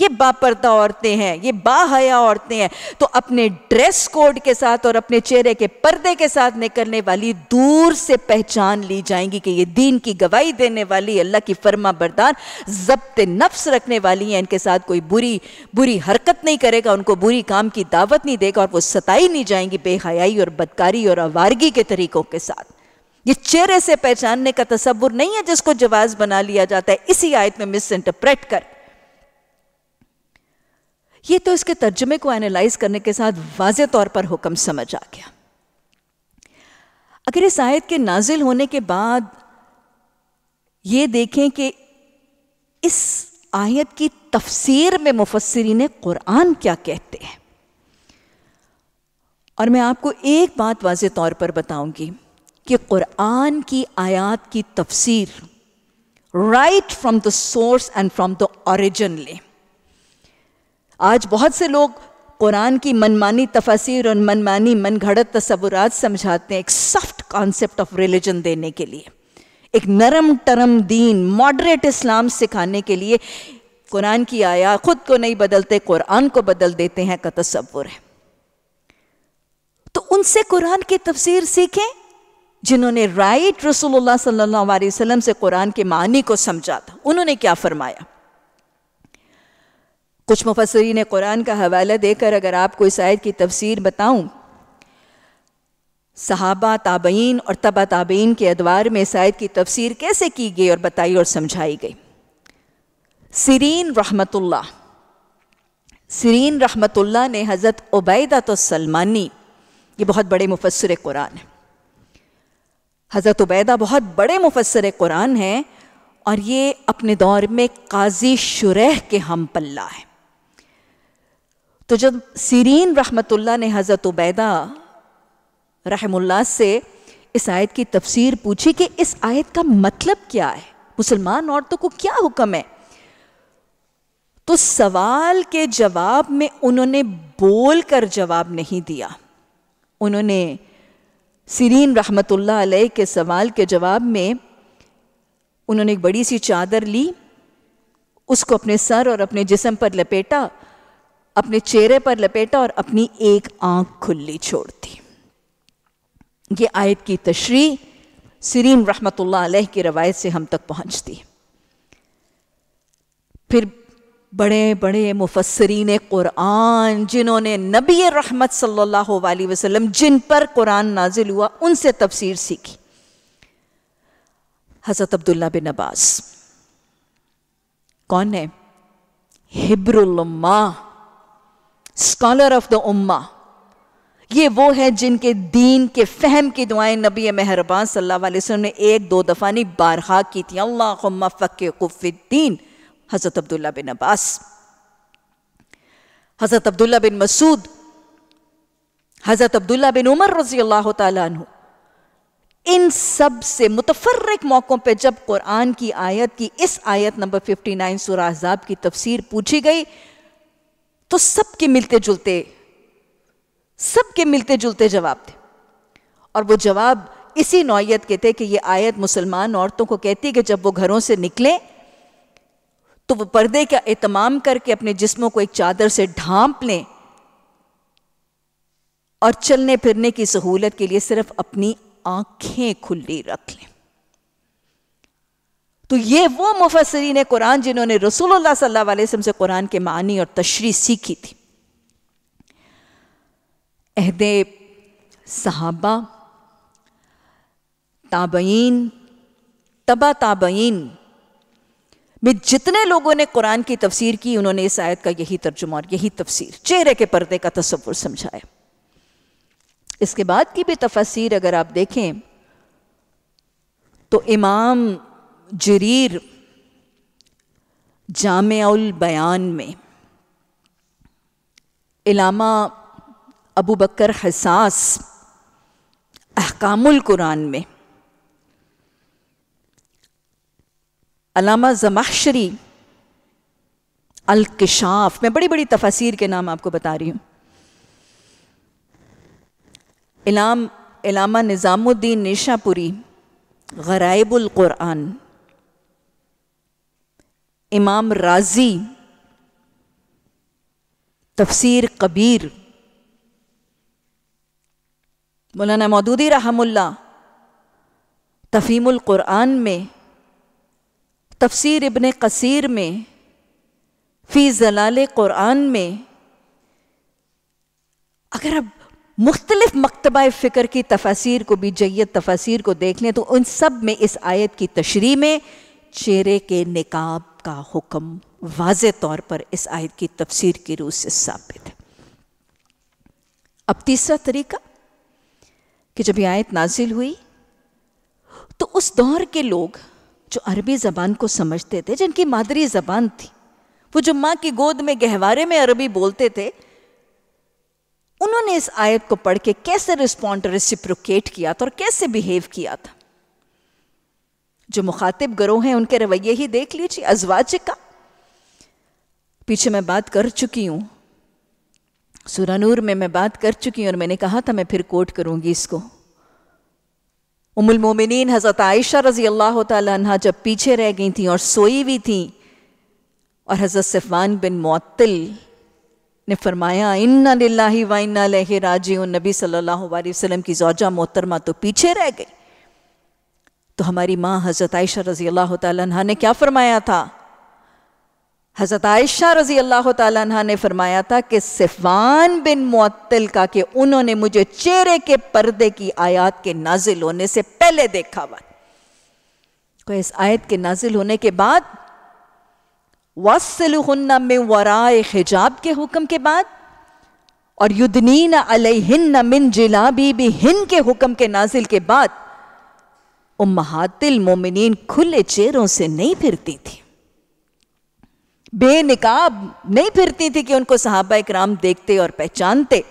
ये बापर्दा औरतें हैं ये बाहया औरतें हैं तो अपने ड्रेस कोड के साथ और अपने चेहरे के पर्दे के साथ निकलने वाली दूर से पहचान ली जाएंगी कि ये दीन की गवाही देने वाली अल्लाह की फर्मा बरदार जब्त नफ्स रखने वाली हैं इनके साथ कोई बुरी बुरी हरकत नहीं करेगा उनको बुरी काम की दावत नहीं देगा और वो सताई नहीं जाएंगी बेहयाई और बदकारी और आवारगी के तरीकों के साथ ये चेहरे से पहचानने का तस्वुर नहीं है जिसको जवाज बना लिया जाता है इसी आयत में मिस इंटरप्रेट कर ये तो इसके तर्जमे को एनालाइज करने के साथ वाज तौर पर हुक्म समझ आ गया अगर इस आयत के नाजिल होने के बाद ये देखें कि इस आयत की तफसीर में मुफसरीन कुरान क्या कहते हैं और मैं आपको एक बात वाज तौर पर बताऊंगी कि कुरान की आयत की तफसीर right from the source and from the origin लें आज बहुत से लोग कुरान की मनमानी तफसीर और मनमानी मन घड़त तस्वुरात समझाते हैं एक सॉफ्ट कॉन्सेप्ट ऑफ रिलीजन देने के लिए एक नरम टरम दीन मॉडरेट इस्लाम सिखाने के लिए कुरान की आया खुद को नहीं बदलते कुरान को बदल देते हैं का तस्वुर है तो उनसे कुरान की तफसीर सीखें जिन्होंने राइट रसूलुल्लाह सल्लल्लाहु अलैहि वसल्लम से कुरान के मानी को समझा था उन्होंने क्या फरमाया कुछ मुफसरीन कुरान का हवाला देकर अगर आपको इस आयत की तफसीर बताऊं सहाबा ताबईन और तबा ताबईन के अदवार में इस आयत की तफसीर कैसे की गई और बताई और समझाई गई सिरीन रहमतुल्ला सिरीन रहमतुल्ला ने हज़रत उबैदा तो सलमानी ये बहुत बड़े मुफसर कुरान है हज़रत उबैदा बहुत बड़े मुफसर कुरान हैं और ये अपने दौर में काजी शुरह के हम पल्ला है तो जब सीरीन रहमतुल्ला ने हज़रत उबैदा रहमुल्ला से इस आयत की तफसीर पूछी कि इस आयत का मतलब क्या है मुसलमान औरतों को क्या हुक्म है तो सवाल के जवाब में उन्होंने बोल कर जवाब नहीं दिया उन्होंने सीरीन रहमतुल्ला अलैह के सवाल के जवाब में उन्होंने एक बड़ी सी चादर ली उसको अपने सर और अपने जिसम पर लपेटा अपने चेहरे पर लपेटा और अपनी एक आंख खुली छोड़ दी ये आयत की तशरी सरीन रहमतुल्लाह अलैह की रवायत से हम तक पहुंचती फिर बड़े बड़े मुफसरीन कुरान जिन्होंने नबी रहमत सल्लल्लाहु अलैहि वसल्लम जिन पर कुरान नाजिल हुआ उनसे तफसीर सीखी हज़रत अब्दुल्ला बिन अब्बास कौन है हिब्रुल्मा स्कॉलर ऑफ द उम्मा ये वो है जिनके दीन के फहम की दुआएं नबी मेहरबान सल्लल्लाहु अलैहि वसल्लम ने एक दो दफ़ा नहीं बारहा की थी अल्लाह फ़क़ुफ़ीन हज़रत अब्दुल्ला बिन अब्बास हज़रत अब्दुल्ला बिन मसूद हज़रत अब्दुल्ला बिन उमर रजी अल्लाह तु इन सब से मुतफरक मौक़ों पर जब कुरान की आयत की इस आयत नंबर 59 नाइन अहजाब की तफसीर पूछी गई तो सबके मिलते जुलते सबके मिलते जुलते जवाब थे और वो जवाब इसी नौयत के थे कि ये आयत मुसलमान औरतों को कहती है कि जब वो घरों से निकलें तो वो पर्दे का एहतमाम करके अपने जिस्मों को एक चादर से ढांप लें और चलने फिरने की सहूलत के लिए सिर्फ अपनी आंखें खुली रख लें तो ये वो मुफसरीन कुरान जिन्होंने रसूलुल्लाह सल्लल्लाहु अलैहि वसल्लम से कुरान के मानी और तशरी सीखी थी अहद सहाबा ताबईन तबा ताबईन में जितने लोगों ने कुरान की तफसीर की उन्होंने इस आयत का यही तर्जुमा और यही तफसीर चेहरे के पर्दे का तस्वुर समझाया इसके बाद की भी तफसीर अगर आप देखें तो इमाम जरीर जामउल बयान में इलामा अबू बकर हसास अहकामुल कुरान में अलामा जमाशरी अलकिशाफ मैं बड़ी बड़ी तफसीर के नाम आपको बता रही हूँ इलाम इलामा निज़ामुद्दीन निशापुरी गराइबुल कुरान इमाम राजी तफसीर कबीर मौलाना मौदूदी रहमुल्ला तफीमुल कुरान में तफसीर इबन कसीर में फ़ी जलाल कुरान में अगर अब मुख्तलिफ मकतबा फ़िक्र की तफासिर को भी जैत तफासिर को देख लें तो उन सब में इस आयत की तशरी में चेहरे के निकाब का हुक्म वाज तौर पर इस आयत की तफसीर की रूह से साबित है अब तीसरा तरीका कि जब यह आयत नाजिल हुई तो उस दौर के लोग जो अरबी ज़बान को समझते थे जिनकी मादरी ज़बान थी वो जो माँ की गोद में गहवारे में अरबी बोलते थे उन्होंने इस आयत को पढ़ के कैसे रिस्पॉन्ड रेसिप्रोकेट किया था और कैसे बिहेव किया था जो मुखातिब गरोह हैं उनके रवैये ही देख लीजिए अजवाज का पीछे मैं बात कर चुकी हूं सुरानूर में मैं बात कर चुकी हूं और मैंने कहा था मैं फिर कोट करूंगी इसको उमुल मोमिनीन हज़रत आयशा रज़ी अल्लाह तहा जब पीछे रह गई थी और सोई हुई थी और हज़रत सिफान बिन मअतल ने फरमाया इन्ना लाही वाइन्ना लहे राजी नबी सल्लल्लाहु अलैहि वसल्लम की जौजा मोहतरमा तो पीछे रह गई तो हमारी माँ हज़रत आयशा रज़ी अल्लाह तह ने क्या फ़रमाया था हज़रत आयशा रज़ी अल्लाह तह ने फ़रमाया था कि सिफान बिन मुअत्तल का कि उन्होंने मुझे चेहरे के पर्दे की आयत के नाजिल होने से पहले देखा हुआ कोई तो इस आयत के नाजिल होने के बाद वसलुन्ना में वराए हिजाब के हुक्म के बाद और युद्धनीन अलहिन मिन जिलाबी भी हिन के हुक्म के नाजिल के बाद उम्मातिल मोमिनीन खुले चेहरों से नहीं फिरती थी बेनिकाब नहीं फिरती थी कि उनको सहाबा राम देखते और पहचानते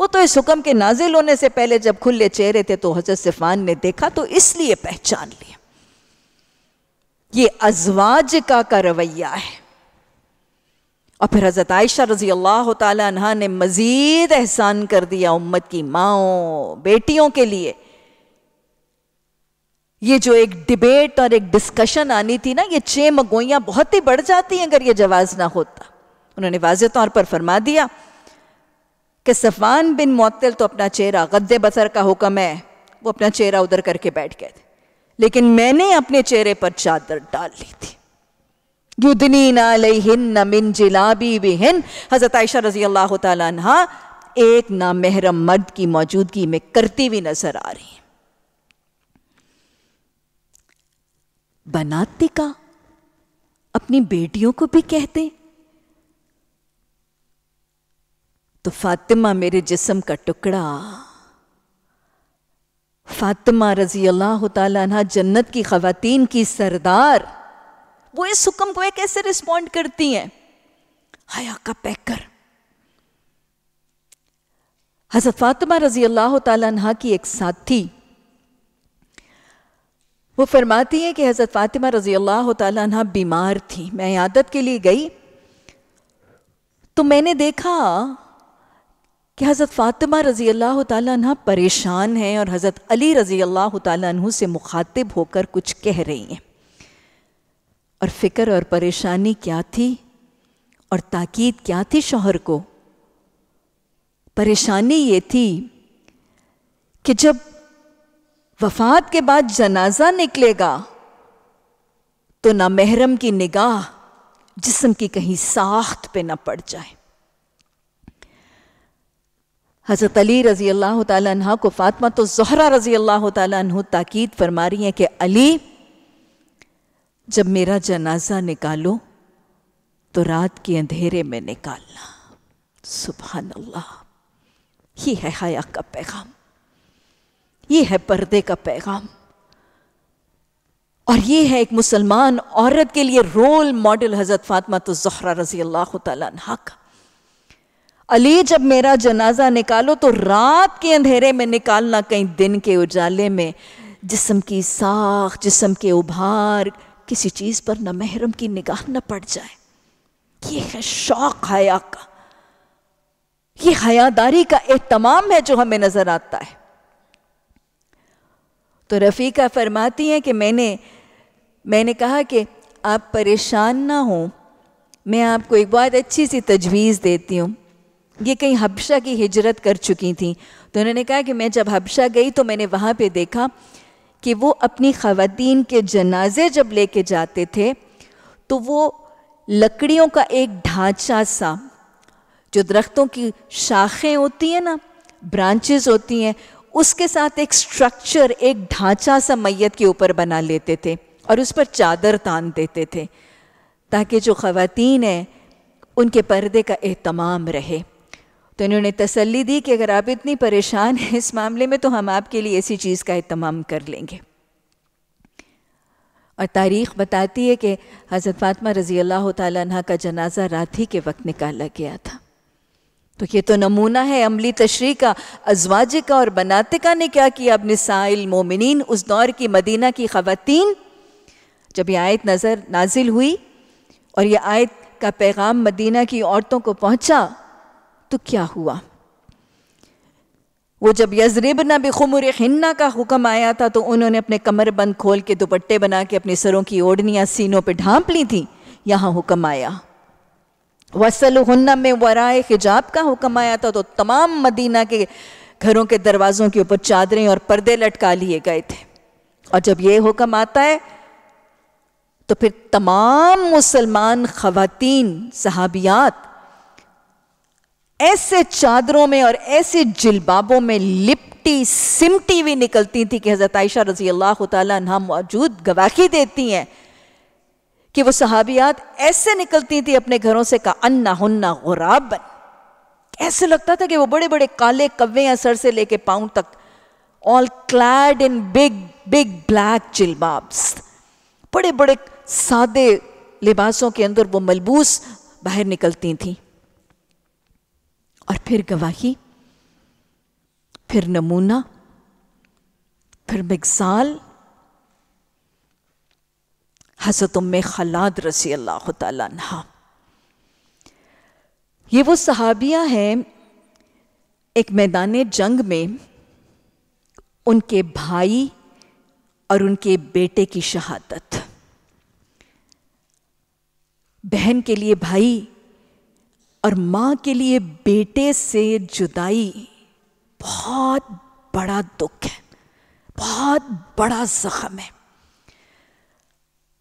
वो तो इस हुक्म के नाजिल होने से पहले जब खुले चेहरे थे तो हजरत सिफान ने देखा तो इसलिए पहचान लिया ये अजवाज का का रवैया है और फिर हज़रत आयशा रजी अल्लाह तह ने मज़ीद एहसान कर दिया उम्मत की माओ बेटियों के लिए ये जो एक डिबेट और एक डिस्कशन आनी थी ना ये छह मगोइयां बहुत ही बढ़ जाती अगर ये जवाज़ ना होता उन्होंने वाज तौर पर फरमा दिया कि सफ़ान बिन मअतल तो अपना चेहरा गद्दे बसर का हुक्म है वो अपना चेहरा उधर करके बैठ गए थे लेकिन मैंने अपने चेहरे पर चादर डाल ली थी युदनी ना लई हिन्न मिन जिलाबी विहिन हज़रत आयशा रजी अल्लाह तहा एक महरम मर्द की मौजूदगी में करती हुई नजर आ रही है बनाती का अपनी बेटियों को भी कहते तो फातिमा मेरे जिस्म का टुकड़ा फातिमा रजी अल्लाह तला जन्नत की खवतिन की सरदार वो इस हुक्म को कैसे रिस्पॉन्ड करती हैं हया का पैकर हजरत फातिमा रजी अल्लाह तला की एक साथी वो फरमाती हैं कि हज़रत फ़ातिमा रज़ी अल्लाह तह बीमार थी मैं आदत के लिए गई तो मैंने देखा कि हज़रत फ़ातिमा रज़ी अल्लाह तह परेशान हैं और हज़रत अली रज़ी अल्लाह तह से मुखातिब होकर कुछ कह रही हैं और फ़िक्र और परेशानी क्या थी और ताकीद क्या थी शोहर को परेशानी ये थी कि जब वफात के बाद जनाजा निकलेगा तो ना महरम की निगाह जिसम की कहीं साख्त पे ना पड़ जाए हज़रत अली रज़ी अल्लाह तह को फ़ातमा तो जहरा रज़ी अल्लाह तह ताकीद फरमा रही है कि अली जब मेरा जनाजा निकालो तो रात के अंधेरे में निकालना सुबह अल्लाह ही है हया का पैगाम ये है पर्दे का पैगाम और ये है एक मुसलमान औरत के लिए रोल मॉडल हजरत फातमा तो जहरा रजी अल्लाह तक अली जब मेरा जनाजा निकालो तो रात के अंधेरे में निकालना कहीं दिन के उजाले में जिसम की साख जिसम के उभार किसी चीज़ पर ना महरम की निगाह न पड़ जाए ये है शौक हया का ये हयादारी का एक तमाम है जो हमें नज़र आता है तो रफ़ीका फरमाती हैं कि मैंने मैंने कहा कि आप परेशान ना हों मैं आपको एक बहुत अच्छी सी तजवीज़ देती हूँ ये कहीं हबशा की हिजरत कर चुकी थी तो उन्होंने कहा कि मैं जब हबशा गई तो मैंने वहाँ पे देखा कि वो अपनी ख़वातीन के जनाजे जब लेके जाते थे तो वो लकड़ियों का एक ढांचा सा जो दरख्तों की शाखें होती हैं ना ब्रांचेस होती हैं उसके साथ एक स्ट्रक्चर एक ढांचा सा मैयत के ऊपर बना लेते थे और उस पर चादर तान देते थे ताकि जो खातन हैं उनके पर्दे का एहतमाम रहे तो इन्होंने तसल्ली दी कि अगर आप इतनी परेशान हैं इस मामले में तो हम आपके लिए ऐसी चीज़ का एहतमाम कर लेंगे और तारीख़ बताती है कि हज़रत फातमा रज़ी अल्लाह तह का जनाजा रात ही के वक्त निकाला गया था तो ये तो नमूना है अमली तशरी का अजवाज का और बनातिका ने क्या किया अपने साइल मोमिन उस दौर की मदीना की खवतिन जब यह आयत नज़र नाजिल हुई और यह आयत का पैगाम मदीना की औरतों को पहुंचा तो क्या हुआ वो जब यजरिबना बेखुमर हिन्ना का हुक्म आया था तो उन्होंने अपने कमर बंद खोल के दुपट्टे बना के अपने सरों की ओढ़नियां सीनों पर ढांप ली थी यहाँ हुक्म आया हन्ना में वराए हिजाब का हुक्म आया था तो तमाम मदीना के घरों के दरवाज़ों के ऊपर चादरें और पर्दे लटका लिए गए थे और जब ये हुक्म आता है तो फिर तमाम मुसलमान खातन सहाबियात ऐसे चादरों में और ऐसे जिलबाबों में लिपटी सिमटी हुई निकलती थी कि हज़रत आयशा रजी अल्लाह तौजूद गवाही देती हैं कि वो सहाबियात ऐसे निकलती थी अपने घरों से का अन्ना हुन्ना बन ऐसे लगता था कि वो बड़े बड़े काले कव्वे या सर से लेके पांव तक all clad in big big black चिलबाब्स बड़े बड़े सादे लिबासों के अंदर वो मलबूस बाहर निकलती थी और फिर गवाही फिर नमूना फिर मिगसाल हज़रत उम्मे खलाद रसी अल्लाह तहा ये वो सहाबिया हैं एक मैदान जंग में उनके भाई और उनके बेटे की शहादत बहन के लिए भाई और माँ के लिए बेटे से जुदाई बहुत बड़ा दुख है बहुत बड़ा जख्म है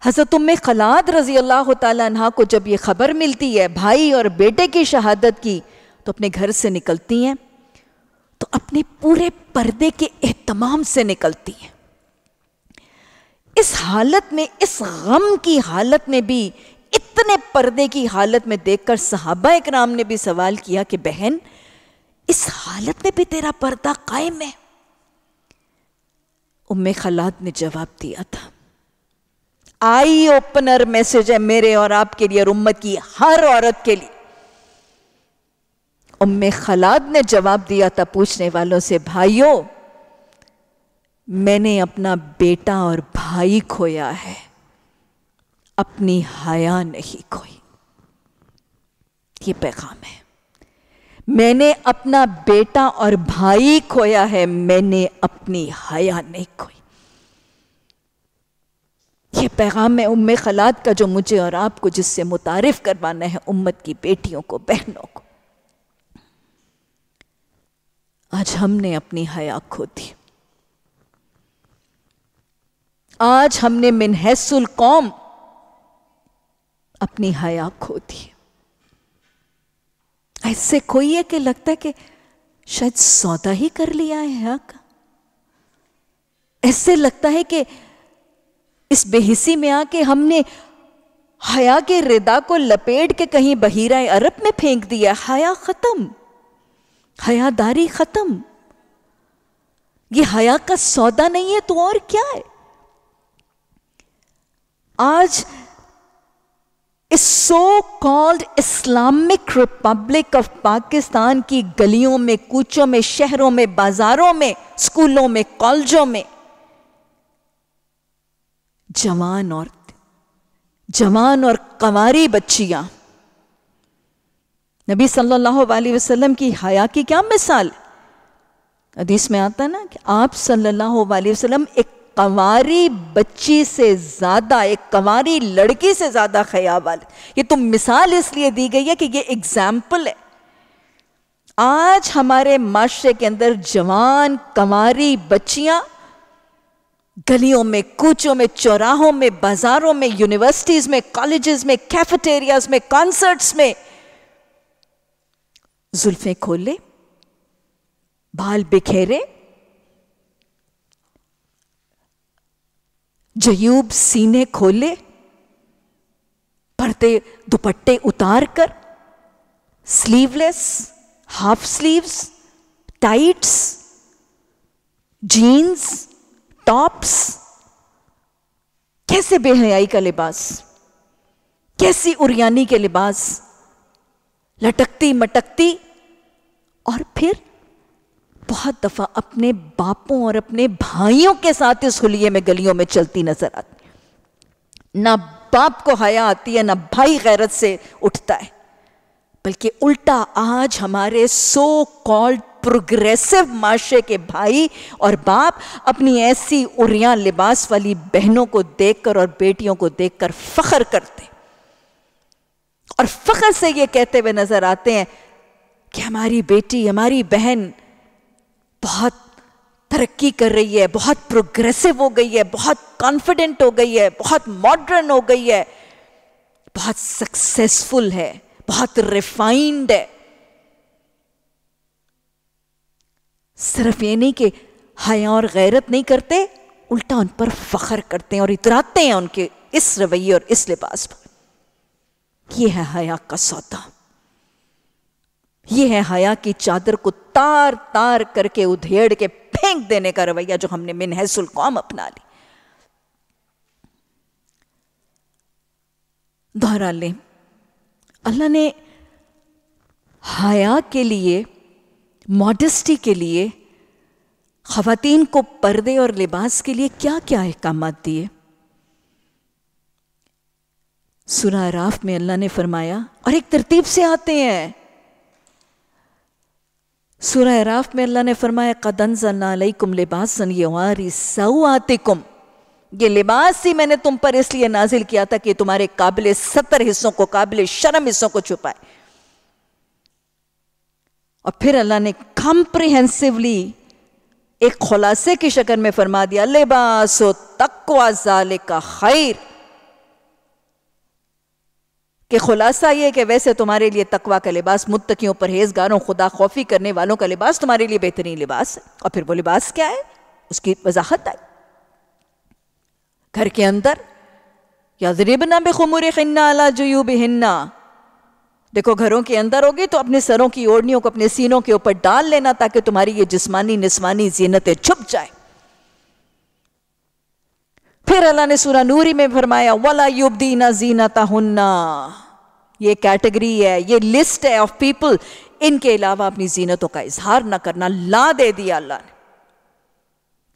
हज़रत में खलाद रज़ी अल्लाह तहा को जब ये ख़बर मिलती है भाई और बेटे की शहादत की तो अपने घर से निकलती हैं तो अपने पूरे पर्दे के अहतमाम से निकलती हैं इस हालत में इस गम की हालत में भी इतने पर्दे की हालत में देखकर सहाबा इकराम ने भी सवाल किया कि बहन इस हालत में भी तेरा पर्दा कायम है उम्म खलाद ने जवाब दिया था आई ओपनर मैसेज है मेरे और आपके लिए और उम्मत की हर औरत के लिए उम्मे खलाद ने जवाब दिया था पूछने वालों से भाइयों मैंने अपना बेटा और भाई खोया है अपनी हया नहीं खोई ये पैगाम है मैंने अपना बेटा और भाई खोया है मैंने अपनी हया नहीं खोई ये पैगाम है उम खलाद का जो मुझे और आपको जिससे मुतारफ करवाना है उम्मत की बेटियों को बहनों को आज हमने अपनी हया खो दी आज हमने मिनहसुल कौम अपनी हया खो दी ऐसे कोई है कि लगता है कि शायद सौदा ही कर लिया है हया का ऐसे लगता है कि इस बेहिसी में आके हमने हया के रिदा को लपेट के कहीं बहिरा अरब में फेंक दिया हया खत्म हयादारी खत्म ये हया का सौदा नहीं है तो और क्या है आज इस so called Islamic republic of Pakistan की गलियों में कूचों में शहरों में बाजारों में स्कूलों में कॉलेजों में जवान औरत जवान और कंवारी बच्चियां नबी सल्लल्लाहु अलैहि वसल्लम की हया की क्या मिसाल हदीस में आता ना कि आप सल्लल्लाहु अलैहि वसल्लम एक कंवारी बच्ची से ज़्यादा एक कंवारी लड़की से ज़्यादा खया वाले ये तो मिसाल इसलिए दी गई है कि ये एग्जाम्पल है आज हमारे माशरे के अंदर जवान कंवारी बच्चियां गलियों में कूचों में चौराहों में बाजारों में यूनिवर्सिटीज में कॉलेजेस में कैफेटेरियाज में कॉन्सर्ट्स में जुल्फे खोले बाल बिखेरे जयूब सीने खोले पर्दे दुपट्टे उतार कर sleeveless half sleeves tights jeans tops कैसे बेहयाई का लिबास कैसी उरियानी के लिबास लटकती मटकती और फिर बहुत दफा अपने बापों और अपने भाइयों के साथ इस हुलिये में गलियों में चलती नजर आती ना बाप को हया आती है ना भाई गैरत से उठता है बल्कि उल्टा आज हमारे सो कॉल्ड प्रोग्रेसिव माशरे के भाई और बाप अपनी ऐसी उरिया लिबास वाली बहनों को देखकर और बेटियों को देखकर फखर करते और फख्र से ये कहते हुए नजर आते हैं कि हमारी बेटी हमारी बहन बहुत तरक्की कर रही है बहुत प्रोग्रेसिव हो गई है बहुत कॉन्फिडेंट हो गई है बहुत मॉडर्न हो गई है बहुत सक्सेसफुल है बहुत रिफाइंड है सिर्फ ये नहीं कि हया और गैरत नहीं करते उल्टा उन पर फख्र करते हैं और इतराते हैं उनके इस रवैये और इस लिबास पर यह है हया का सौदा यह है हया की चादर को तार तार करके उधेड़ के फेंक देने का रवैया जो हमने मिनहसुल कौम अपना ली दोहरा ले अल्लाह ने हया के लिए मॉडेस्टी के लिए खातन को पर्दे और लिबास के लिए क्या क्या अहकाम दिए सुरा राफ में अल्लाह ने फरमाया और एक तरतीब से आते हैं सुरह राफ में अल्लाह ने फरमाया कदन सलाकुम लिबासन ये कुम ये लिबास ही मैंने तुम पर इसलिए नाजिल किया था कि तुम्हारे काबिल सतर हिस्सों को काबिल शर्म हिस्सों को छुपाए और फिर अल्लाह ने कॉम्प्रिहेंसिवली एक खुलासे की शक्ल में फरमा दिया लिबास तकवा जाले का खैर के खुलासा यह कि वैसे तुम्हारे लिए तकवा का लिबास मुत्तकियों परहेजगारों खुदा खौफी करने वालों का लिबास तुम्हारे लिए बेहतरीन लिबास है और फिर वो लिबास क्या है उसकी वजाहत आई घर के अंदर या जरिबना बेखमूर खन्ना अला जयूब हिन्ना देखो घरों के अंदर होगी तो अपने सरों की ओढ़नियों को अपने सीनों के ऊपर डाल लेना ताकि तुम्हारी ये जिस्मानी निस्मानी जीनतें छुप जाए फिर अल्लाह ने सूरा नूरी में फरमाया वला युबदीना जीनता हुन्ना ये कैटेगरी है ये लिस्ट है ऑफ पीपल इनके अलावा अपनी जीनतों का इजहार ना करना ला दे दिया अल्लाह ने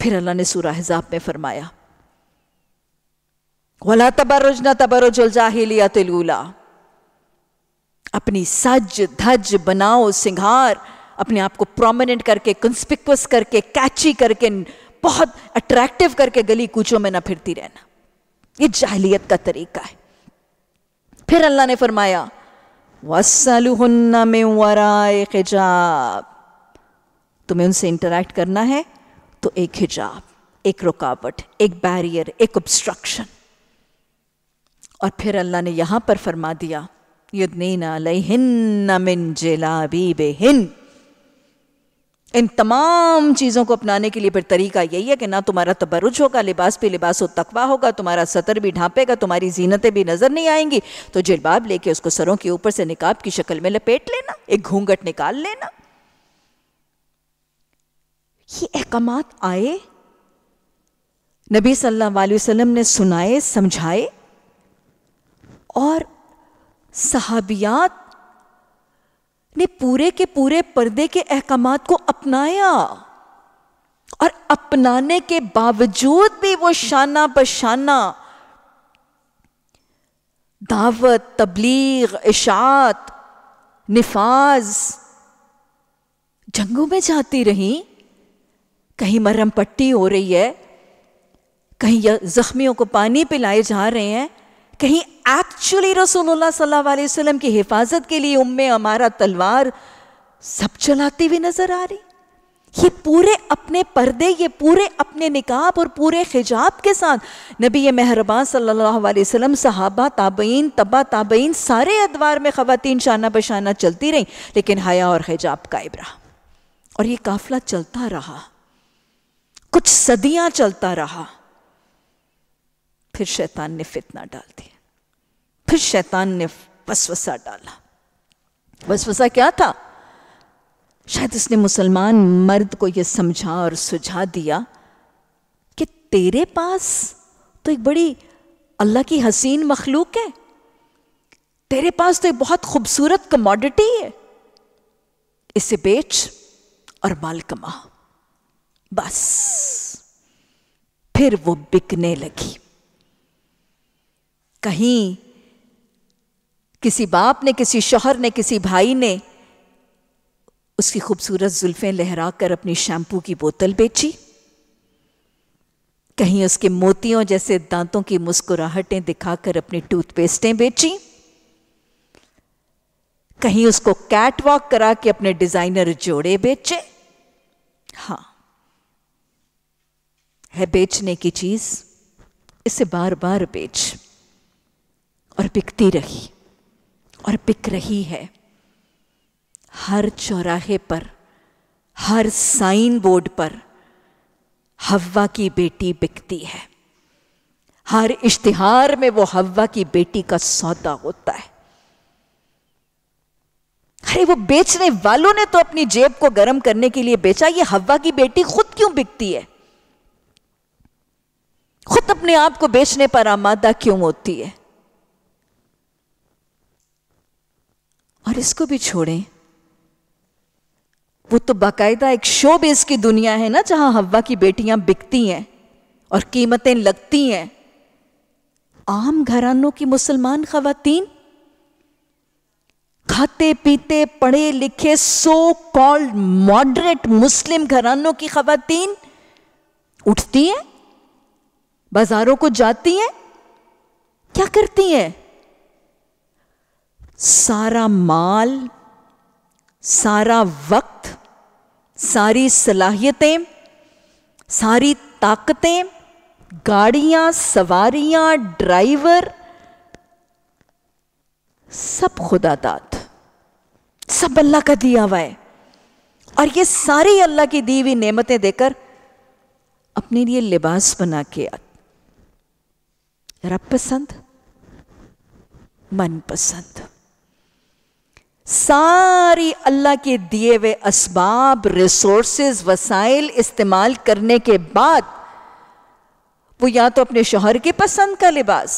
फिर अल्लाह ने सूरा हिजाब में फरमाया वाला तबरुज ना तबरुज जाहिलिया तिलूला अपनी सज धज बनाओ सिंगार अपने आप को प्रोमिनेंट करके कंस्पिक्वस करके कैची करके बहुत अट्रैक्टिव करके गली कूचों में ना फिरती रहना ये जाहलीत का तरीका है फिर अल्लाह ने फरमाया वसलुहन्ना में वराए हिजाब तुम्हें उनसे इंटरेक्ट करना है तो एक हिजाब एक रुकावट एक बैरियर एक ऑब्स्ट्रक्शन और फिर अल्लाह ने यहां पर फरमा दिया बेहिन इन तमाम चीज़ों को अपनाने के लिए फिर तरीका यही है कि ना तुम्हारा तबरुज होगा लिबास भी लिबास तकवा होगा तुम्हारा सतर भी ढांपेगा तुम्हारी जीनतें भी नज़र नहीं आएंगी तो जिलबाब लेके उसको सरों के ऊपर से निकाब की शक्ल में लपेट लेना एक घूंघट निकाल लेना ये अहकाम आए नबी सल्लल्लाहु अलैहि वसल्लम ने सुनाए समझाए और सहाबियात ने पूरे के पूरे पर्दे के अहकाम को अपनाया और अपनाने के बावजूद भी वो शाना बशाना दावत तबलीग इशात निफाज जंगों में जाती रही कहीं मरम पट्टी हो रही है कहीं जख्मियों को पानी पिलाए जा रहे हैं कहीं एक्चुअली रसूलुल्लाह सल्लल्लाहु अलैहि वसल्लम की हिफाजत के लिए उम्मे हमारा तलवार सब चलाती हुई नजर आ रही ये पूरे अपने पर्दे ये पूरे अपने निकाब और पूरे खिजाब के साथ नबी ये मेहरबान सल्लल्लाहु अलैहि वसल्लम सहाबा ताबईन तबा ताबईन सारे अदवार में ख़वातीन शाना बशाना चलती रहीं लेकिन हया और हिजाब कायब रहा और ये काफिला चलता रहा कुछ सदियां चलता रहा फिर शैतान ने फितना डाल दिया फिर शैतान ने वसवसा डाला वसवसा क्या था शायद उसने मुसलमान मर्द को यह समझा और सुझा दिया कि तेरे पास तो एक बड़ी अल्लाह की हसीन मखलूक है तेरे पास तो एक बहुत खूबसूरत कमोडिटी है इसे बेच और माल कमा बस फिर वो बिकने लगी कहीं किसी बाप ने किसी शोहर ने किसी भाई ने उसकी खूबसूरत जुल्फें लहराकर अपनी शैम्पू की बोतल बेची कहीं उसके मोतियों जैसे दांतों की मुस्कुराहटें दिखाकर अपनी टूथपेस्टें बेची कहीं उसको कैट वॉक करा के अपने डिजाइनर जोड़े बेचे हाँ है बेचने की चीज इसे बार बार बेच और बिकती रही और बिक रही है हर चौराहे पर हर साइन बोर्ड पर हवा की बेटी बिकती है हर इश्तिहार में वो हवा की बेटी का सौदा होता है अरे वो बेचने वालों ने तो अपनी जेब को गर्म करने के लिए बेचा ये हवा की बेटी खुद क्यों बिकती है खुद अपने आप को बेचने पर आमादा क्यों होती है और इसको भी छोड़ें वो तो बाकायदा एक शो बेस की दुनिया है ना जहां हवा की बेटियां बिकती हैं और कीमतें लगती हैं आम घरानों की मुसलमान खातन खाते पीते पढ़े लिखे सो कॉल्ड मॉडरेट मुस्लिम घरानों की खातन उठती हैं बाजारों को जाती हैं क्या करती हैं सारा माल सारा वक्त सारी सलाहियतें सारी ताकतें गाड़ियां सवारियां ड्राइवर सब खुदा दाद सब अल्लाह का दिया हुआ है और ये सारी अल्लाह की दी हुई नेमतें देकर अपने लिए लिबास बना के रब पसंद मन पसंद सारी अल्लाह के दिए हुए इसबाब रिसोर्स वसाइल इस्तेमाल करने के बाद वो या तो अपने शोहर की पसंद का लिबास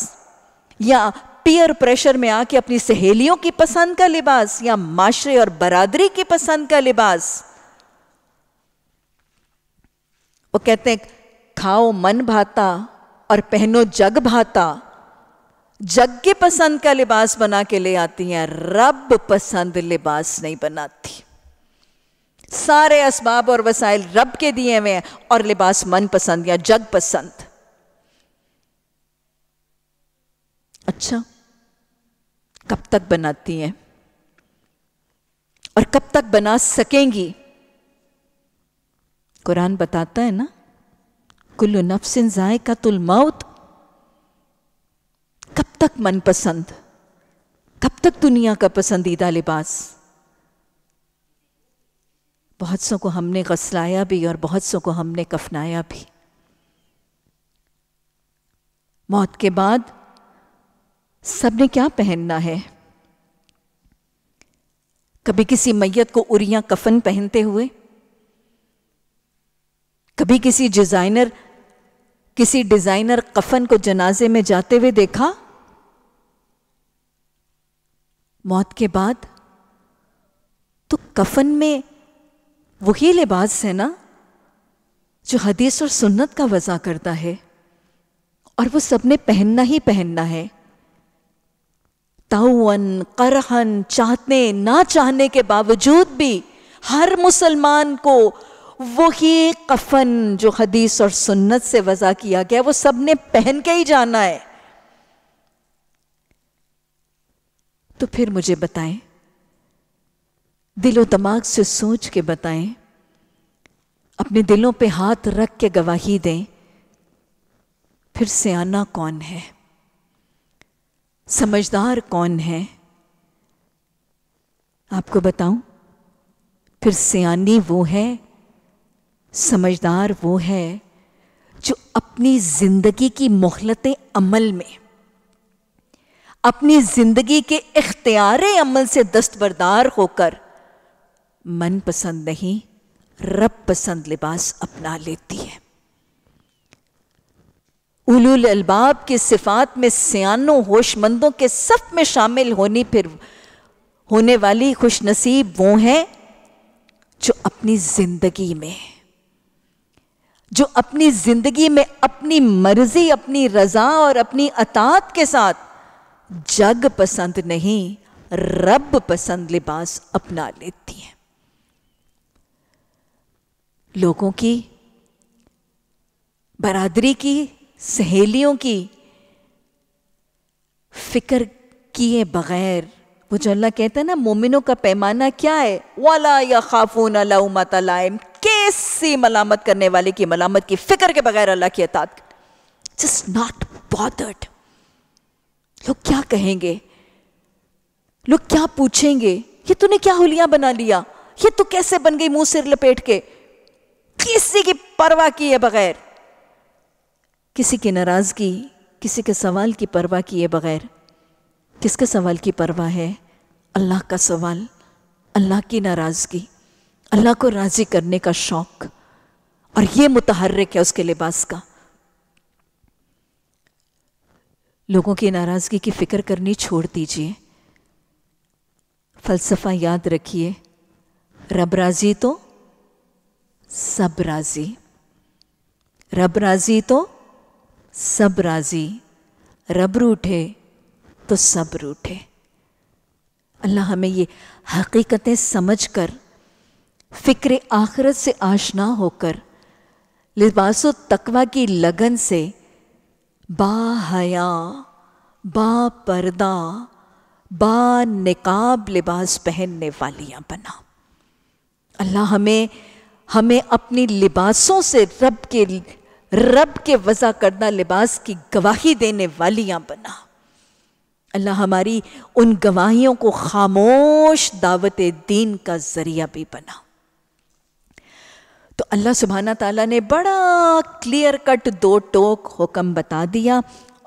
या पीयर प्रेशर में आके अपनी सहेलियों की पसंद का लिबास या माशरे और बरादरी की पसंद का लिबास वो कहते हैं खाओ मन भाता और पहनो जग भाता जग के पसंद का लिबास बना के ले आती हैं रब पसंद लिबास नहीं बनाती सारे असबाब और वसाइल रब के दिए हुए हैं और लिबास मन पसंद या जग पसंद अच्छा कब तक बनाती हैं और कब तक बना सकेंगी कुरान बताता है ना कुल्लु नफ्सिन का तुल मौत कब तक मनपसंद कब तक दुनिया का पसंदीदा लिबास बहुत सो को हमने गसलाया भी और बहुत सो को हमने कफनाया भी मौत के बाद सबने क्या पहनना है कभी किसी मैयत को उरिया कफन पहनते हुए कभी किसी डिजाइनर किसी डिजाइनर कफन को जनाजे में जाते हुए देखा मौत के बाद तो कफन में वही लिबास है ना जो हदीस और सुन्नत का वज़ा करता है और वो सबने पहनना ही पहनना है ताउन करहन चाहने ना चाहने के बावजूद भी हर मुसलमान को वही कफन जो हदीस और सुन्नत से वज़ा किया गया वो सबने पहन के ही जाना है तो फिर मुझे बताएं दिलो दिमाग से सोच के बताएं अपने दिलों पे हाथ रख के गवाही दें फिर सियाना कौन है समझदार कौन है आपको बताऊं फिर सियानी वो है समझदार वो है जो अपनी ज़िंदगी की मोहलतें अमल में अपनी जिंदगी के इख्तियार अमल से दस्तबरदार होकर मन पसंद नहीं रब पसंद लिबास अपना लेती है उलूल अलबाब की सिफात में सियानों होशमंदों के सब में शामिल होनी फिर होने वाली खुशनसीब वो हैं जो अपनी जिंदगी में जो अपनी जिंदगी में अपनी मर्जी अपनी रजा और अपनी अतात के साथ जग पसंद नहीं रब पसंद लिबास अपना लेती हैं लोगों की बरादरी की सहेलियों की फिक्र किए बगैर वो जो अल्लाह कहता है ना मोमिनों का पैमाना क्या है वाला या खाफून अलाउमतलाइम कैसी मलामत करने वाले की मलामत की फिक्र के बगैर अल्लाह की अतात जस्ट नॉट बॉदर्ड लोग क्या कहेंगे लोग क्या पूछेंगे ये तूने क्या हुलिया बना लिया ये तू तो कैसे बन गई मुंह सिर लपेट के किसी की परवाह किए बगैर किसी की नाराजगी किसी के सवाल की परवाह किए बगैर किसके सवाल की परवाह है अल्लाह का सवाल अल्लाह की नाराज़गी अल्लाह को राज़ी करने का शौक़ और ये मुतहरक है उसके लिबास का लोगों की नाराज़गी की फ़िक्र करनी छोड़ दीजिए फ़लसफ़ा याद रखिए रब राज़ी तो सब राज़ी रब राज़ी तो सब राज़ी रब रूठे तो सब रूठे अल्लाह हमें ये हकीकतें समझ कर फ़िक्र आखरत से आशना होकर लिबास तकवा की लगन से हया बा पर्दा बा निकाब लिबास पहनने वालियां बना अल्लाह हमें हमें अपनी लिबासों से रब के रब के वज़ा करदा लिबास की गवाही देने वालियां बना अल्लाह हमारी उन गवाहियों को खामोश दावत दीन का ज़रिया भी बना तो अल्लाह सुबहाना ताला ने बड़ा क्लियर कट दो टोक हुक्म बता दिया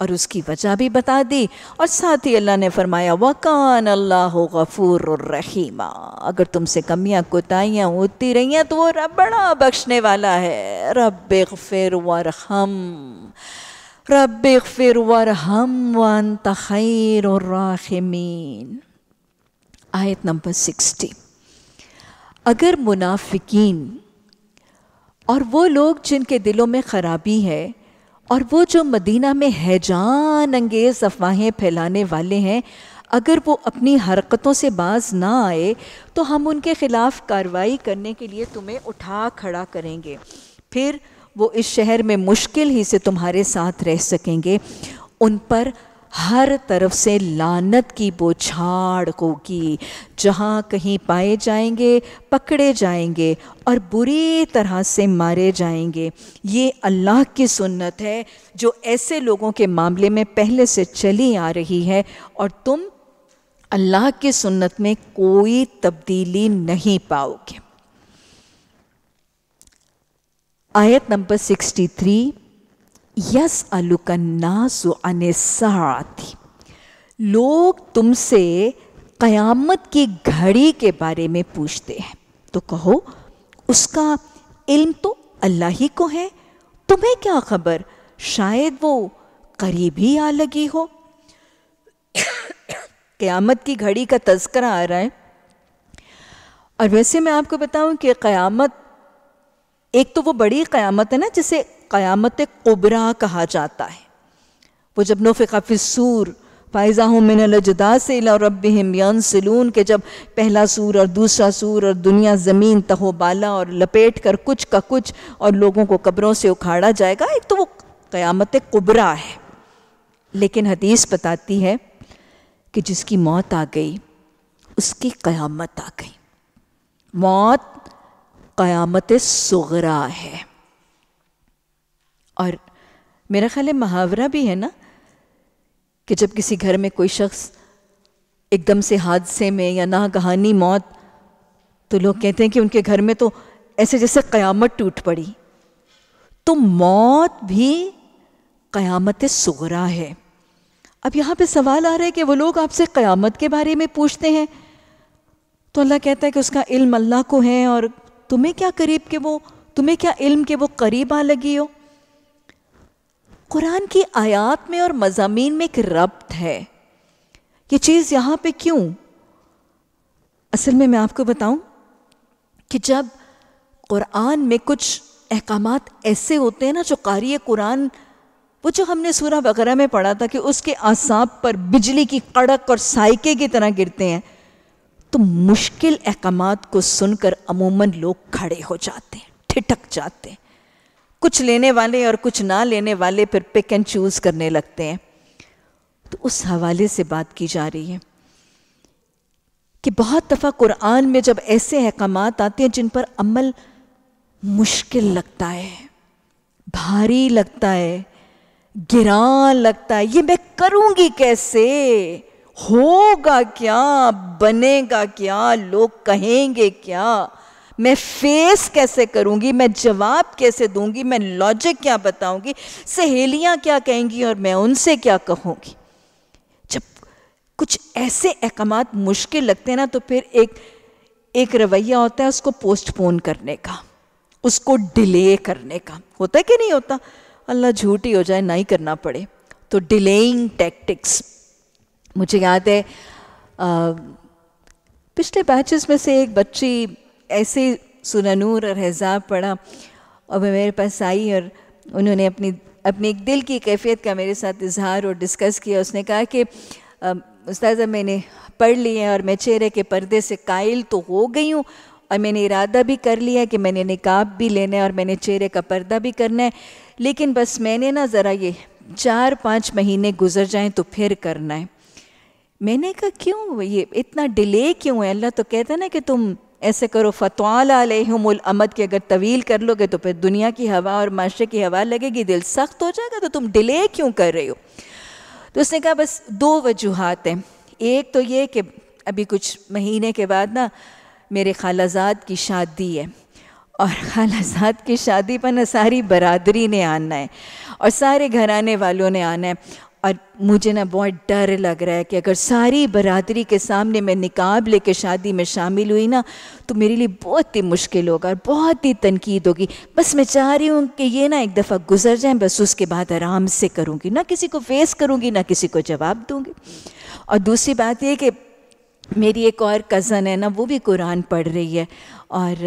और उसकी वजह भी बता दी और साथ ही अल्लाह ने फरमाया वकान अल्लाह गफूर रहीमा अगर तुमसे कमियां कोताहियाँ होती रही हैं तो वो रब बड़ा बख्शने वाला है रब फिर वरहम रब फिर वरहम वन तखैर राहमीन आयत नंबर सिक्सटी अगर मुनाफिकीन और वो लोग जिनके दिलों में ख़राबी है और वो जो मदीना में हैजान अंगेज़ अफवाहें फैलाने वाले हैं अगर वो अपनी हरकतों से बाज ना आए तो हम उनके ख़िलाफ़ कार्रवाई करने के लिए तुम्हें उठा खड़ा करेंगे फिर वो इस शहर में मुश्किल ही से तुम्हारे साथ रह सकेंगे उन पर हर तरफ से लानत की बोछाड़ होगी जहाँ कहीं पाए जाएंगे पकड़े जाएंगे और बुरी तरह से मारे जाएंगे ये अल्लाह की सुन्नत है जो ऐसे लोगों के मामले में पहले से चली आ रही है और तुम अल्लाह की सुन्नत में कोई तब्दीली नहीं पाओगे आयत नंबर 63 यस अलुकन्नासु अनिसात लोग तुमसे क़यामत की घड़ी के बारे में पूछते हैं तो कहो उसका इल्म तो अल्लाह ही को है तुम्हें क्या खबर शायद वो करीब ही आ लगी हो क़यामत की घड़ी का तस्करा आ रहा है और वैसे मैं आपको बताऊं कि क़यामत एक तो वो बड़ी क़यामत है ना जिसे क़यामत कुबरा कहा जाता है वो जब नफ़िससूर फ़ायज़ा मिनलजदा से रब हमयान सलून के जब पहला सूर और दूसरा सूर और दुनिया ज़मीन तहोबाला और लपेट कर कुछ का कुछ और लोगों को कब्रों से उखाड़ा जाएगा एक तो वो क़यामत कुबरा है लेकिन हदीस बताती है कि जिसकी मौत आ गई उसकी क़यामत आ गई मौत क़यामत सुगरा है और मेरा ख्याल है मुहावरा भी है ना कि जब किसी घर में कोई शख्स एकदम से हादसे में या ना कहानी मौत तो लोग कहते हैं कि उनके घर में तो ऐसे जैसे क़यामत टूट पड़ी तो मौत भी क़यामत सगरा है अब यहाँ पे सवाल आ रहा है कि वो लोग आपसे क़यामत के बारे में पूछते हैं तो अल्लाह कहता है कि उसका इल्म अल्लाह को है और तुम्हें क्या करीब के वो तुम्हें क्या इल्म के वो करीब आ लगी हो कुरान की आयात में और मजामीन में एक रब्त है ये चीज़ यहां पे क्यों असल में मैं आपको बताऊं कि जब कुरान में कुछ अहकाम ऐसे होते हैं ना जो कारी कुरान वो जो हमने सूरह वगैरह में पढ़ा था कि उसके आसाब पर बिजली की कड़क और साइके की तरह गिरते हैं तो मुश्किल अहकाम को सुनकर अमूमन लोग खड़े हो जाते हैं ठिठक जाते हैं कुछ लेने वाले और कुछ ना लेने वाले फिर पिक एंड चूज़ करने लगते हैं तो उस हवाले से बात की जा रही है कि बहुत दफ़ा कुरान में जब ऐसे अहकाम आते हैं जिन पर अमल मुश्किल लगता है भारी लगता है गिरा लगता है ये मैं करूंगी कैसे होगा क्या बनेगा क्या लोग कहेंगे क्या मैं फेस कैसे करूंगी मैं जवाब कैसे दूंगी मैं लॉजिक क्या बताऊंगी सहेलियां क्या कहेंगी और मैं उनसे क्या कहूंगी जब कुछ ऐसे अहकाम मुश्किल लगते हैं ना तो फिर एक एक रवैया होता है उसको पोस्टपोन करने का उसको डिले करने का होता है कि नहीं होता अल्लाह झूठी हो जाए ना ही करना पड़े तो डिलेइंग टैक्टिक्स मुझे याद है आ, पिछले बैचेस में से एक बच्ची ऐसे सुनानूर और हजाब पढ़ा और वह मेरे पास आई और उन्होंने अपनी अपने एक दिल की कैफियत का मेरे साथ इजहार और डिस्कस किया उसने कहा कि उस्ताजा मैंने पढ़ लिए और मैं चेहरे के पर्दे से कायल तो हो गई हूँ और मैंने इरादा भी कर लिया कि मैंने निकाब भी लेना है और मैंने चेहरे का पर्दा भी करना है लेकिन बस मैंने ना ज़रा ये चार पाँच महीने गुजर जाएं तो फिर करना है मैंने कहा क्यों ये इतना डिले क्यों है अल्लाह तो कहता ना कि तुम ऐसे करो फ़तवाल अलहमद के अगर तवील कर लोगे तो फिर दुनिया की हवा और माशरे की हवा लगेगी दिल सख्त हो जाएगा तो तुम डिले क्यों कर रहे हो तो उसने कहा बस दो वजूहत हैं एक तो ये कि अभी कुछ महीने के बाद ना मेरे खालाजाद की शादी है और खालाजाद की शादी पर ना सारी बरदरी ने आना है और सारे घराने वालों ने आना है और मुझे ना बहुत डर लग रहा है कि अगर सारी बरादरी के सामने मैं निकाब लेके शादी में शामिल हुई ना तो मेरे लिए बहुत ही मुश्किल होगा और बहुत ही तनकीद होगी बस मैं चाह रही हूँ कि ये ना एक दफ़ा गुजर जाए बस उसके बाद आराम से करूँगी ना किसी को फेस करूँगी ना किसी को जवाब दूँगी और दूसरी बात यह कि मेरी एक और कज़न है ना वो भी कुरान पढ़ रही है और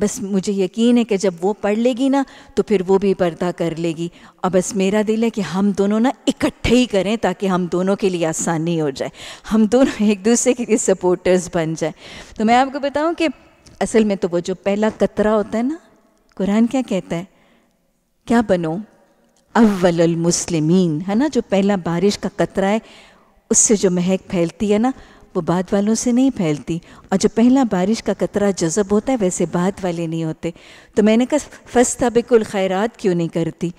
बस मुझे यकीन है कि जब वो पढ़ लेगी ना तो फिर वो भी पर्दा कर लेगी और बस मेरा दिल है कि हम दोनों ना इकट्ठे ही करें ताकि हम दोनों के लिए आसानी हो जाए हम दोनों एक दूसरे के लिए सपोर्टर्स बन जाए तो मैं आपको बताऊं कि असल में तो वो जो पहला कतरा होता है ना कुरान क्या कहता है क्या बनो अव्वल मुस्लिमीन है ना जो पहला बारिश का कतरा है उससे जो महक फैलती है ना वो बाद वालों से नहीं फैलती और जो पहला बारिश का कतरा जज़ब होता है वैसे बाद वाले नहीं होते तो मैंने कहा फस्ता बिल्कुल खैरात क्यों नहीं करती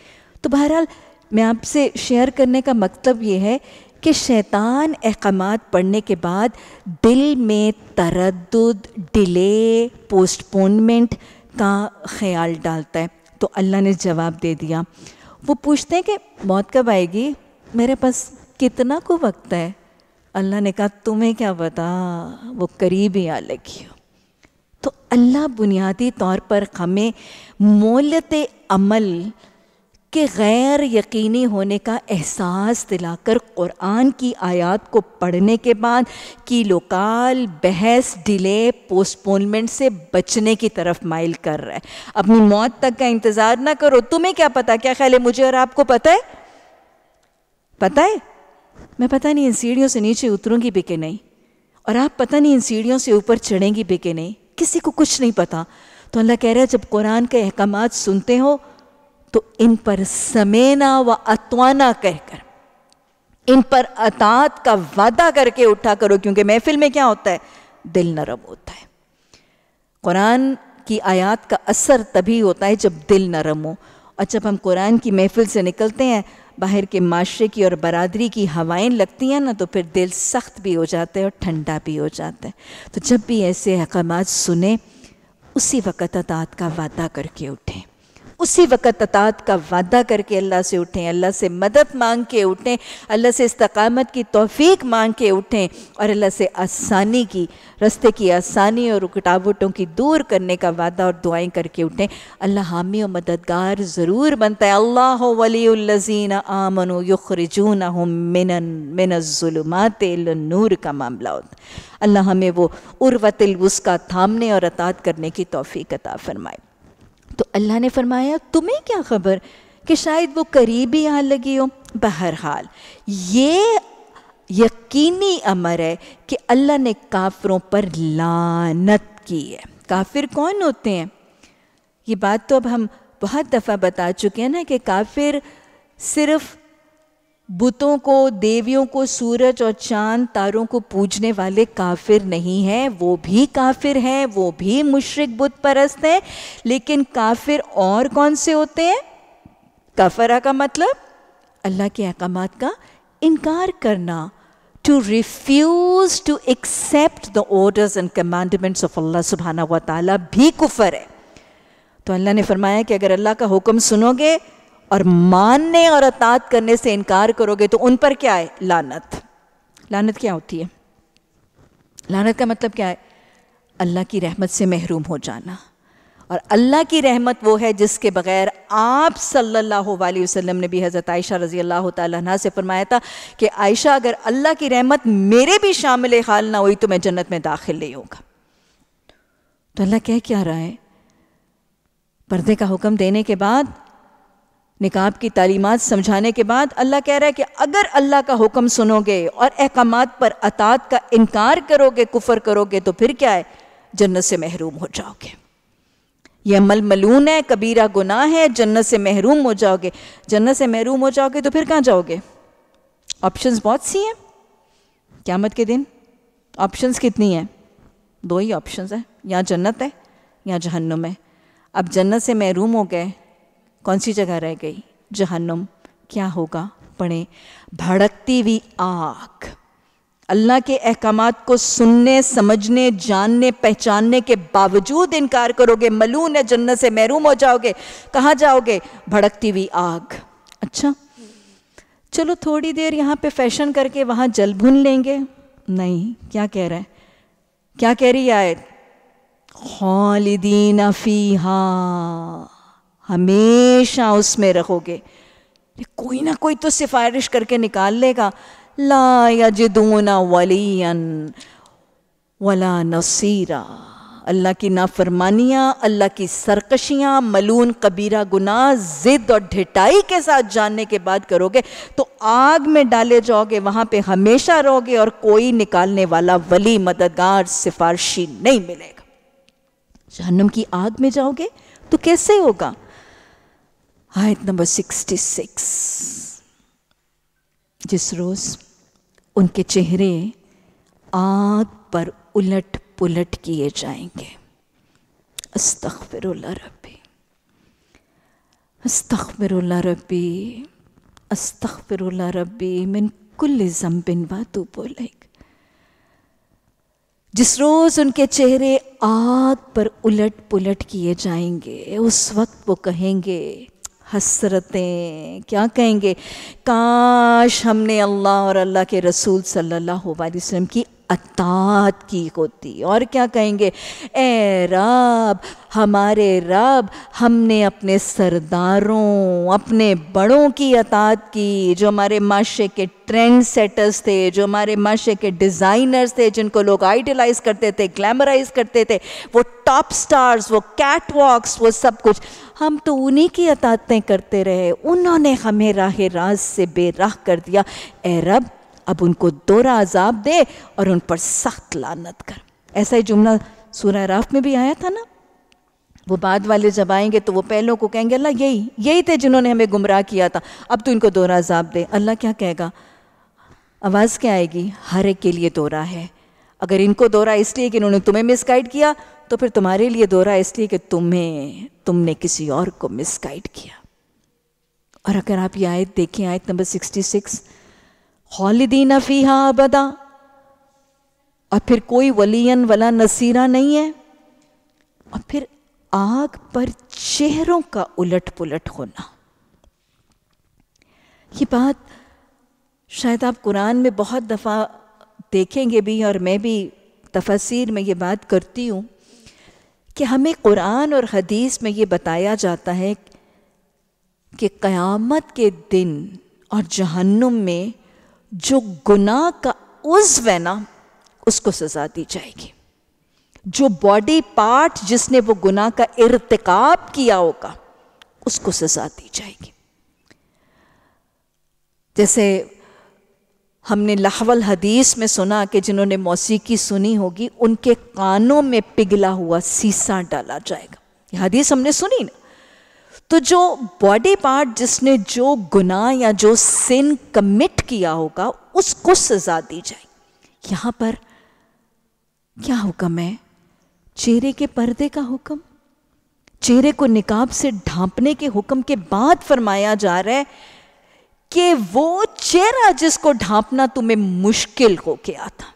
तो बहरहाल मैं आपसे शेयर करने का मतलब ये है कि शैतान अहकाम पढ़ने के बाद दिल में तरद डिले पोस्टपोनमेंट का ख्याल डालता है तो अल्लाह ने जवाब दे दिया वो पूछते हैं कि मौत कब आएगी मेरे पास कितना को वक्त है अल्लाह ने कहा तुम्हें क्या पता वो करीब ही आ लगी हो तो अल्लाह बुनियादी तौर पर हमें मोलत अमल के गैर यकीनी होने का एहसास दिलाकर क़ुरान की आयत को पढ़ने के बाद की लोकाल बहस डिले पोस्टपोनमेंट से बचने की तरफ माइल कर रहा है अपनी मौत तक का इंतज़ार ना करो तुम्हें क्या पता क्या ख्याल है मुझे और आपको पता है पता है मैं पता नहीं इन सीढ़ियों से नीचे उतरूंगी बिके नहीं और आप पता नहीं इन सीढ़ियों से ऊपर चढ़ेंगी बिके नहीं किसी को कुछ नहीं पता तो अल्लाह कह रहा है जब कुरान के अहकाम सुनते हो तो इन पर समेना व अतवाना कहकर इन पर अतात का वादा करके उठा करो क्योंकि महफिल में क्या होता है दिल नरम होता है कुरान की आयात का असर तभी होता है जब दिल नरम हो और जब हम कुरान की महफिल से निकलते हैं बाहर के माशरे की और बरदरी की हवाएं लगती हैं ना तो फिर दिल सख्त भी हो जाता है और ठंडा भी हो जाता है तो जब भी ऐसे अहकाम सुने उसी वक़्त अतात का वादा करके उठें उसी वक़्त अतात का वादा करके अल्लाह से उठें अल्लाह से मदद मांग के उठें अल्लाह से इस्तकामत की तोफ़ी मांग के उठें और अल्लाह से आसानी की रस्ते की आसानी और रुकटावटों की दूर करने का वादा और दुआएं करके उठें अल्लाह हामी और मददगार ज़रूर बनता है अल्लाह वलीजीन आमन युखरजून मिनन मिनजुलमात नूर का मामला होता अल्लाह हमें वो उर्वतिल उसका थामने और अतात करने की तोफ़ी कता फ़रमाए तो अल्लाह ने फरमाया तुम्हें क्या खबर कि शायद वो करीब ही आ लगी हो बहरहाल ये यकीनी अमर है कि अल्लाह ने काफरों पर लानत की है काफिर कौन होते हैं ये बात तो अब हम बहुत दफ़ा बता चुके हैं ना कि काफिर सिर्फ बुतों को देवियों को सूरज और चांद तारों को पूजने वाले काफिर नहीं हैं वो भी काफिर हैं वो भी मुशरक बुत परस्त हैं लेकिन काफिर और कौन से होते हैं काफरा का मतलब अल्लाह के अहकाम का इनकार करना to refuse to accept the orders and commandments of Allah subhanahu wa ta'ala भी कुफर है तो अल्लाह ने फरमाया कि अगर अल्लाह का हुक्म सुनोगे और मानने और अतात करने से इनकार करोगे तो उन पर क्या है लानत लानत क्या होती है लानत का मतलब क्या है अल्लाह की रहमत से महरूम हो जाना और अल्लाह की रहमत वो है जिसके बगैर आप सल्लल्लाहु अलैहि वसल्लम ने भी हज़रत आयशा रज़ी अल्लाह तह से फरमाया था कि आयशा अगर अल्लाह की रहमत मेरे भी शामिल हाल ना हुई तो मैं जन्नत में दाखिल नहीं होगा तो अल्लाह कह क्या रहा है पर्दे का हुक्म देने के बाद निकाब की तालीमत समझाने के बाद अल्लाह कह रहा है कि अगर अल्लाह का हुक्म सुनोगे और अहकाम पर अतात का इनकार करोगे कुफर करोगे तो फिर क्या है जन्नत से महरूम हो जाओगे यह अमल मलून है कबीरा गुनाह है जन्नत से महरूम हो जाओगे जन्नत से महरूम हो जाओगे तो फिर कहाँ जाओगे ऑप्शन बहुत सी हैं क्यामत के दिन ऑप्शन कितनी हैं दो ही ऑप्शन हैं या जन्नत है या जहन्नुम है अब जन्नत से महरूम हो गए कौन सी जगह रह गई जहन्नुम क्या होगा पढ़े भड़कती हुई आग अल्लाह के अहकाम को सुनने समझने जानने पहचानने के बावजूद इनकार करोगे मलून है जन्नत से महरूम हो जाओगे कहाँ जाओगे भड़कती हुई आग अच्छा चलो थोड़ी देर यहाँ पे फैशन करके वहाँ जल भून लेंगे नहीं क्या कह रहा है क्या कह रही है आयत खालिदीन फीहा हमेशा उसमें रहोगे कोई ना कोई तो सिफारिश करके निकाल लेगा ला यजदूना वलियन वला नसीरा अल्लाह की नाफरमानियाँ अल्लाह की सरकशियाँ मलून कबीरा गुनाह ज़िद और ढिटाई के साथ जानने के बाद करोगे तो आग में डाले जाओगे वहाँ पे हमेशा रहोगे और कोई निकालने वाला वली मददगार सिफारशी नहीं मिलेगा जहनम की आग में जाओगे तो कैसे होगा आयत नंबर 66 जिस रोज़ उनके चेहरे आग पर उलट पुलट किए जाएंगे अस्तखबिरल्ला रबी अस्तखबिरल्ला रबी अस्तखबिरल्ला रबी मिन कुल जम्बिन बातू बोलेग जिस रोज़ उनके चेहरे आग पर उलट पुलट किए जाएंगे उस वक्त वो कहेंगे हसरतें क्या कहेंगे काश हमने अल्लाह और अल्लाह के रसूल सल्लल्लाहु अलैहि वसल्लम की अतात की होती और क्या कहेंगे ए रब हमारे रब हमने अपने सरदारों अपने बड़ों की अतात की जो हमारे माशे के ट्रेंड सेटर्स थे जो हमारे माशे के डिज़ाइनर्स थे जिनको लोग आइडलाइज करते थे ग्लैमराइज करते थे वो टॉप स्टार्स वो कैट वॉक्स वो सब कुछ हम तो उन्हीं की अतातें करते रहे उन्होंने हमें राह राज से बेराह कर दिया ए रब अब उनको दोरा अजाब दे और उन पर सख्त लानत कर ऐसा ही जुमला सूर्य राफ में भी आया था ना वो बाद वाले जब आएंगे तो वो पहलों को कहेंगे अल्लाह यही यही थे जिन्होंने हमें गुमराह किया था अब तो इनको दोरा अजाब दे अल्लाह क्या कहेगा आवाज़ क्या आएगी हर एक के लिए दोरा है अगर इनको दोरा इसलिए कि इन्होंने तुम्हें मिस गाइड किया तो फिर तुम्हारे लिए दोरा इसलिए कि तुम्हें तुमने किसी और को मिस गाइड किया और अगर आप ये आयत देखें आयत नंबर सिक्स हॉलदीन फीहा अबदा और फिर कोई वलियन वला नसीरा नहीं है और फिर आग पर चेहरों का उलट पुलट होना ये बात शायद आप कुरान में बहुत दफ़ा देखेंगे भी और मैं भी तफसीर में ये बात करती हूँ कि हमें कुरान और हदीस में ये बताया जाता है कि क़यामत के दिन और जहन्नुम में जो गुना का उज्व है ना उसको सजा दी जाएगी जो बॉडी पार्ट जिसने वो गुना का इरतकाब किया होगा उसको सजा दी जाएगी जैसे हमने लाहवल हदीस में सुना कि जिन्होंने मौसीकी सुनी होगी उनके कानों में पिघला हुआ सीसा डाला जाएगा यह हदीस हमने सुनी ना तो जो बॉडी पार्ट जिसने जो गुनाह या जो सिन कमिट किया होगा उसको सजा दी जाए यहां पर क्या हुक्म है चेहरे के पर्दे का हुक्म चेहरे को निकाब से ढांपने के हुक्म के बाद फरमाया जा रहा है कि वो चेहरा जिसको ढांपना तुम्हें मुश्किल हो गया था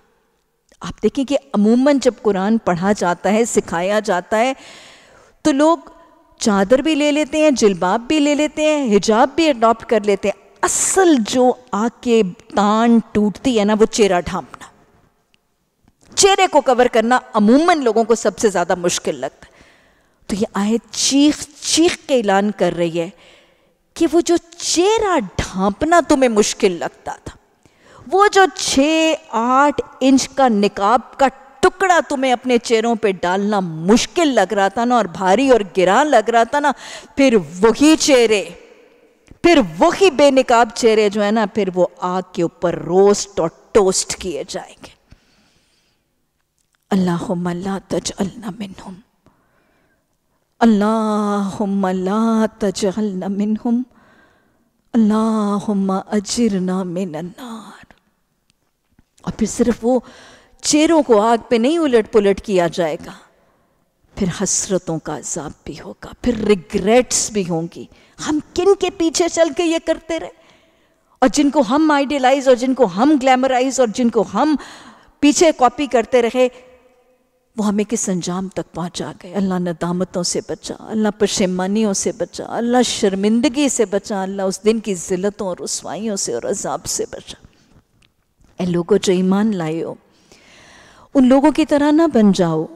आप देखें कि अमूमन जब कुरान पढ़ा जाता है सिखाया जाता है तो लोग चादर भी ले लेते हैं जिलबाब भी ले लेते हैं हिजाब भी अडॉप्ट कर लेते हैं असल जो आके तान टूटती है ना वो चेहरा ढांपना चेहरे को कवर करना अमूमन लोगों को सबसे ज़्यादा मुश्किल लगता है तो ये आए चीख चीख के ऐलान कर रही है कि वो जो चेहरा ढांपना तुम्हें मुश्किल लगता था वो जो छ आठ इंच का निकाब का टुकड़ा तुम्हें अपने चेहरों पे डालना मुश्किल लग रहा था ना और भारी और गिरा लग रहा था ना फिर वही चेहरे फिर वही बेनकाब चेहरे जो है ना फिर वो आग के ऊपर रोस्ट और टोस्ट किए जाएंगे अल्लाह मल्ला तज अल्ला मिनहुम अल्लाह मल्ला तज अल्ला मिनहुम अल्लाह अजिरना मिनन्नार और फिर सिर्फ वो चेहरों को आग पे नहीं उलट पुलट किया जाएगा फिर हसरतों का अजाब भी होगा फिर रिग्रेट्स भी होंगी हम किन के पीछे चल के ये करते रहे और जिनको हम आइडियलाइज और जिनको हम ग्लैमराइज और जिनको हम पीछे कॉपी करते रहे वो हमें किस अंजाम तक पहुंचा गए अल्लाह नदामतों से बचा अल्लाह पशेमानियों से बचा अल्लाह शर्मिंदगी से बचा अल्लाह उस दिन की जिलतों और रसवाइयों से और अजाब से बचा ए लोगों जो ईमान लाए हो उन लोगों की तरह ना बन जाओ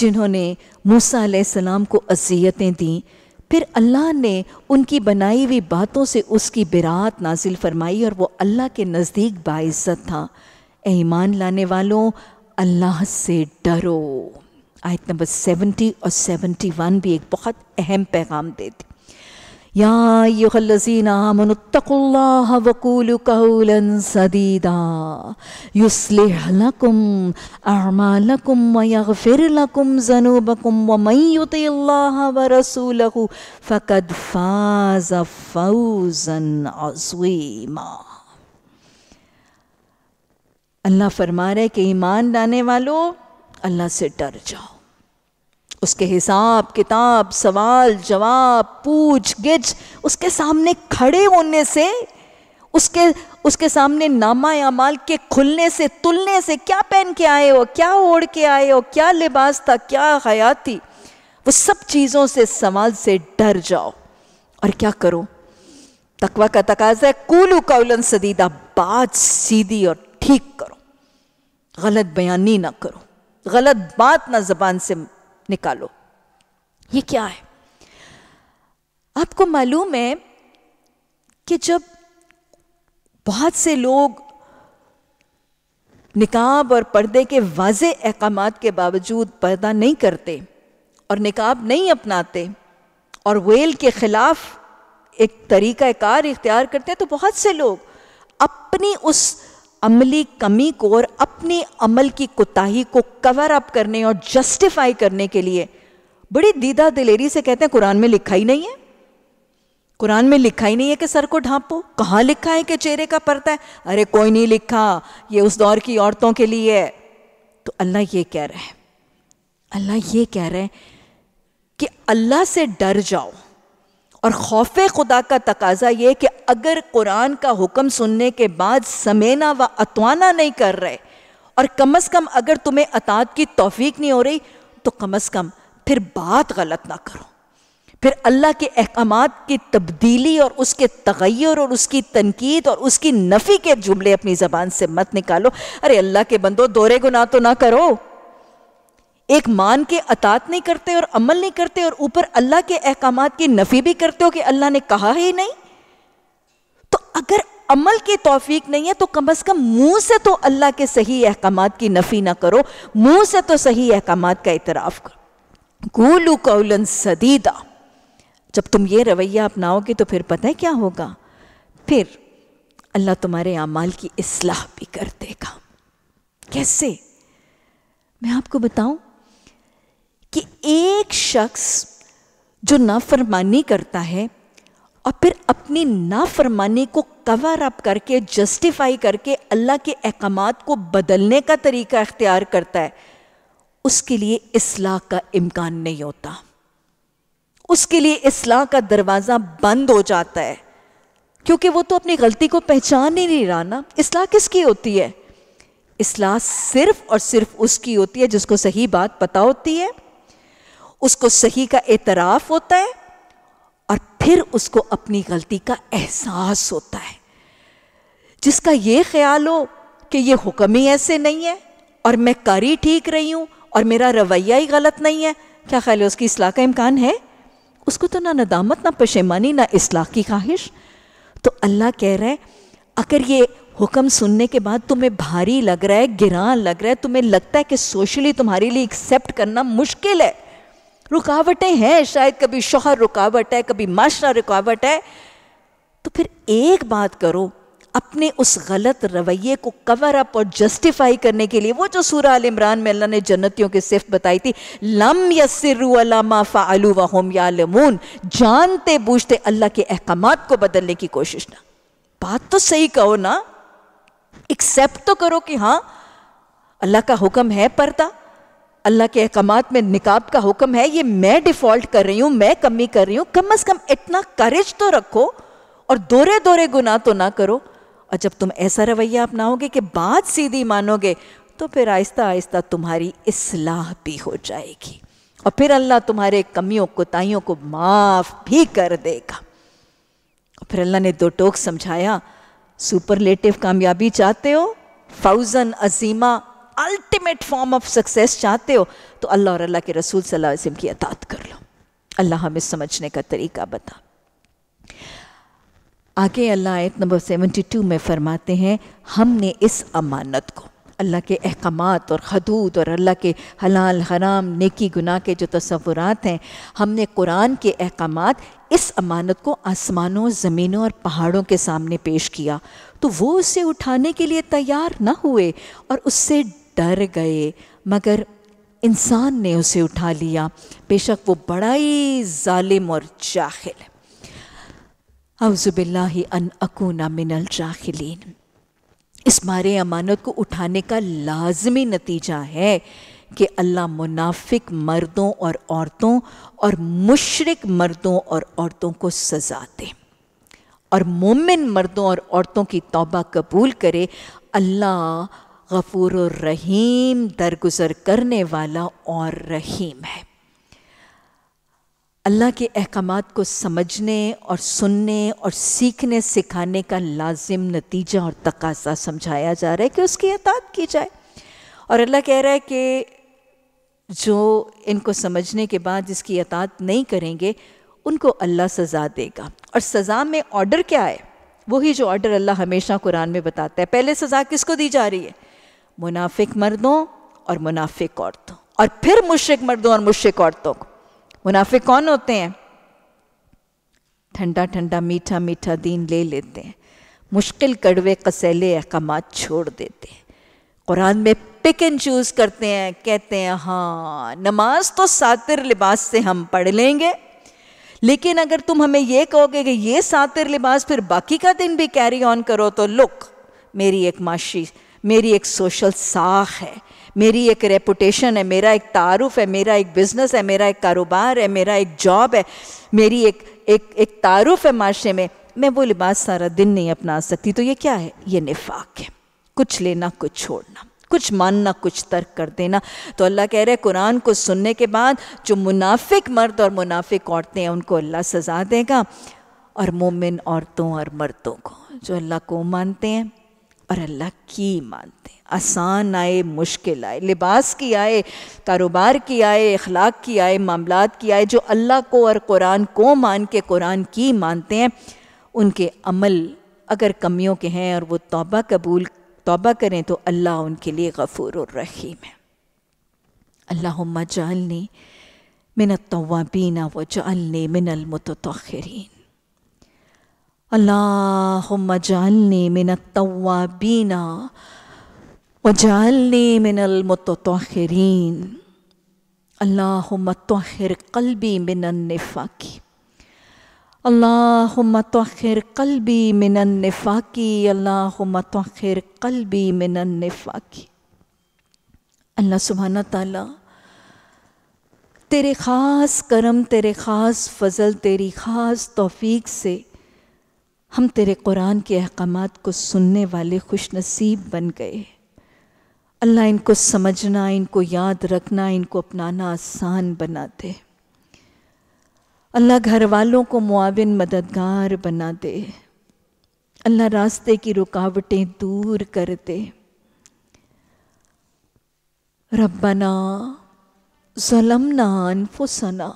जिन्होंने मूसा सलाम को असीयतें दी फिर अल्लाह ने उनकी बनाई हुई बातों से उसकी बिरात नाजिल फरमाई और वो अल्लाह के नज़दीक बाइज़्ज़त था ईमान लाने वालों अल्लाह से डरो आयत नंबर सेवेंटी और वन भी एक बहुत अहम पैगाम देती या युहल्लजीना मनुत्तकुल्लाह वकूल कौलन सदीदा युस्लिह लकुम अमालकुम व यगफिर लकुम ज़नुबकुम व मन युतिल्लाह व रसूलहु फ़कद फ़ाज़ फ़ौज़न अज़ीमा अल्लाह फरमा रहे कि ईमान लाने वालों अल्लाह से डर जाओ उसके हिसाब किताब सवाल जवाब पूछ गिछ उसके सामने खड़े होने से उसके उसके सामने नामा या माल के खुलने से तुलने से क्या पहन के आए हो क्या ओढ़ के आए हो क्या लिबास था क्या हयात थी वो सब चीज़ों से सवाल से डर जाओ और क्या करो तकवा का तकाजा है कूलू कौलन सदीदा बात सीधी और ठीक करो गलत बयानी ना करो गलत बात ना जबान से निकालो ये क्या है आपको मालूम है कि जब बहुत से लोग निकाब और पर्दे के वाज अहकाम के बावजूद पर्दा नहीं करते और निकाब नहीं अपनाते और वेल के ख़िलाफ़ एक कार इख्तियार करते हैं तो बहुत से लोग अपनी उस अमली कमी को और अपने अमल की कोताही को कवर अप करने और जस्टिफाई करने के लिए बड़ी दीदा दिलेरी से कहते हैं कुरान में लिखा ही नहीं है कुरान में लिखा ही नहीं है कि सर को ढांपो कहाँ लिखा है कि चेहरे का पर्दा है अरे कोई नहीं लिखा ये उस दौर की औरतों के लिए है तो अल्लाह ये कह रहे हैं अल्लाह ये कह रहे हैं कि अल्लाह से डर जाओ और खौफ खुदा का तकाजा ये कि अगर कुरान का हुक्म सुनने के बाद समेना व अतवाना नहीं कर रहे और कम अज़ कम अगर तुम्हें अतात की तोफ़ीक नहीं हो रही तो कम अज़ कम फिर बात गलत ना करो फिर अल्लाह के अहकाम की तब्दीली और उसके तगैर और उसकी तनकीद और उसकी नफ़ी के जुमले अपनी ज़बान से मत निकालो अरे अल्लाह के बंदो दोरे गुना तो ना करो एक मान के अतात नहीं करते और अमल नहीं करते और ऊपर अल्लाह के अहकाम की नफी भी करते हो कि अल्लाह ने कहा ही नहीं तो अगर अमल की तोफीक नहीं है तो कम अज कम मुंह से तो अल्लाह के सही अहकाम की नफी ना करो मुंह से तो सही अहकाम का इतराफ करो गोलू कौलन सदीदा जब तुम ये रवैया अपनाओगे तो फिर पता है क्या होगा फिर अल्लाह तुम्हारे अमाल की असलाह भी कर देगा कैसे मैं आपको बताऊं कि एक शख्स जो नाफरमानी करता है और फिर अपनी नाफरमानी को कवर अप करके जस्टिफाई करके अल्लाह के अहकाम को बदलने का तरीका अख्तियार करता है उसके लिए इसलाह का इम्कान नहीं होता उसके लिए इसलाह का दरवाज़ा बंद हो जाता है क्योंकि वो तो अपनी गलती को पहचान ही नहीं रहा ना इसलाह किसकी होती है इसलाह सिर्फ और सिर्फ उसकी होती है जिसको सही बात पता होती है उसको सही का एतराफ़ होता है और फिर उसको अपनी गलती का एहसास होता है जिसका ये ख्याल हो कि ये हुक्म ही ऐसे नहीं है और मैं कर ही ठीक रही हूँ और मेरा रवैया ही गलत नहीं है क्या ख्याल है उसकी इसलाह का इम्कान है उसको तो ना नदामत ना पशेमानी ना इसलाह की ख्वाहिश तो अल्लाह कह रहा है अगर ये हुक्म सुनने के बाद तुम्हें भारी लग रहा है गिरान लग रहा है तुम्हें लगता है कि सोशली तुम्हारे लिए एक्सेप्ट करना मुश्किल है रुकावटें हैं शायद कभी शोहर रुकावट है कभी माशरा रुकावट है तो फिर एक बात करो अपने उस गलत रवैये को कवर अप और जस्टिफाई करने के लिए वो जो सूरह आल इमरान में अल्लाह ने जन्नतियों की सिर्फ बताई थी लम यस्मा फ़ालू वहम यालमून जानते बूझते अल्लाह के अहकाम को बदलने की कोशिश ना बात तो सही कहो ना एक्सेप्ट तो करो कि हाँ अल्लाह का हुक्म है पर्दा अल्लाह के अहकाम में निकाब का हुक्म है ये मैं डिफ़ॉल्ट कर रही हूँ मैं कमी कर रही हूँ कम अज़ कम इतना करेज तो रखो और दोरे दोरे गुनाह तो ना करो और जब तुम ऐसा रवैया अपनाओगे कि बात सीधी मानोगे तो फिर आहिस्ता आहिस्ता तुम्हारी इसलाह भी हो जाएगी और फिर अल्लाह तुम्हारे कमियों कोताइयों को माफ़ भी कर देगा और फिर अल्लाह ने दो टोक समझाया सुपरलेटिव कामयाबी चाहते हो फाउजन अजीमा अल्टीमेट फॉर्म ऑफ सक्सेस चाहते हो तो अल्लाह और अल्लाह के रसूल सलाम की अतात कर लो अल्लाह हमें समझने का तरीका बता आगे अल्लाह आयत नंबर 72 में फरमाते हैं हमने इस अमानत को अल्लाह के अहकाम और हदूद और अल्लाह के हलाल हराम नेकी गुनाह के जो तस्वुरात हैं हमने कुरान के अहकाम इस अमानत को आसमानों ज़मीनों और पहाड़ों के सामने पेश किया तो वो उसे उठाने के लिए तैयार ना हुए और उससे डर गए मगर इंसान ने उसे उठा लिया बेशक वो बड़ा ही जालिम और जाखिल है अन अकूना मिनल जाखिलीन इस मारे अमानत को उठाने का लाजमी नतीजा है कि अल्लाह मुनाफिक मर्दों और औरतों और मुशरक मर्दों और औरतों को सजा दे और मोमिन मर्दों और औरतों की तौबा कबूल करे अल्लाह गफूर रहीम दरगुजर करने वाला और रहीम है अल्लाह के अहकाम को समझने और सुनने और सीखने सिखाने का लाजिम नतीजा और तकाजा समझाया जा रहा है कि उसकी अतात की जाए और अल्लाह कह रहा है कि जो इनको समझने के बाद इसकी अतात नहीं करेंगे उनको अल्लाह सज़ा देगा और सज़ा में ऑर्डर क्या है वही जो ऑर्डर अल्लाह हमेशा कुरान में बताता है पहले सज़ा किसको दी जा रही है मुनाफिक मर्दों और मुनाफिक औरतों और फिर मुश्रक मर्दों और मुश्रक औरतों को मुनाफिक कौन होते हैं ठंडा ठंडा मीठा मीठा दीन ले लेते हैं मुश्किल कड़वे कसैले अहकाम छोड़ देते हैं कुरान में पिक एंड चूज करते हैं कहते हैं हाँ नमाज तो सातिर लिबास से हम पढ़ लेंगे लेकिन अगर तुम हमें यह कहोगे कि ये सातिर लिबास फिर बाकी का दिन भी कैरी ऑन करो तो लुक मेरी एक माशी मेरी एक सोशल साख है मेरी एक रेपुटेशन है मेरा एक तारुफ है मेरा एक बिजनेस है मेरा एक कारोबार है मेरा एक जॉब है मेरी एक एक एक तारुफ है माशरे में मैं वो लिबास सारा दिन नहीं अपना सकती तो ये क्या है ये निफाक है कुछ लेना कुछ छोड़ना कुछ मानना कुछ तर्क कर देना तो अल्लाह कह रहे हैं कुरान को सुनने के बाद जो मुनाफिक मर्द और मुनाफिक औरतें हैं उनको अल्लाह सजा देगा और मोमिन औरतों और मर्दों को जो अल्लाह को मानते हैं और अल्लाह की मानते हैं आसान आए मुश्किल आए लिबास की आए कारोबार की आए अखलाक की आए मामलात की आए जो अल्लाह को और कुरान को मान के कुरान की मानते हैं उनके अमल अगर कमियों के हैं और वो तौबा कबूल तौबा करें तो अल्लाह उनके लिए गफ़ूर रहीम है अल्लाह जालनी मिनत तवाबीना व जालनी मिनल मुतरीन اللهم اجعلني मिन التوابين واجعلني من المتطهرين اللهم طهر قلبي من النفاق اللهم طهر قلبي من النفاق اللهم طهر قلبي من النفاق अल्लाह सुबहान तेरे ख़ास करम तेरे ख़ास फ़ज़ल तेरी ख़ास तौफीक से हम तेरे कुरान के अहकाम को सुनने वाले खुश नसीब बन गए अल्लाह इनको समझना इनको याद रखना इनको अपनाना आसान बना दे अल्लाह घर वालों को मुआविन मददगार बना दे अल्लाह रास्ते की रुकावटें दूर कर दे रबना ज़लमना अनफुसना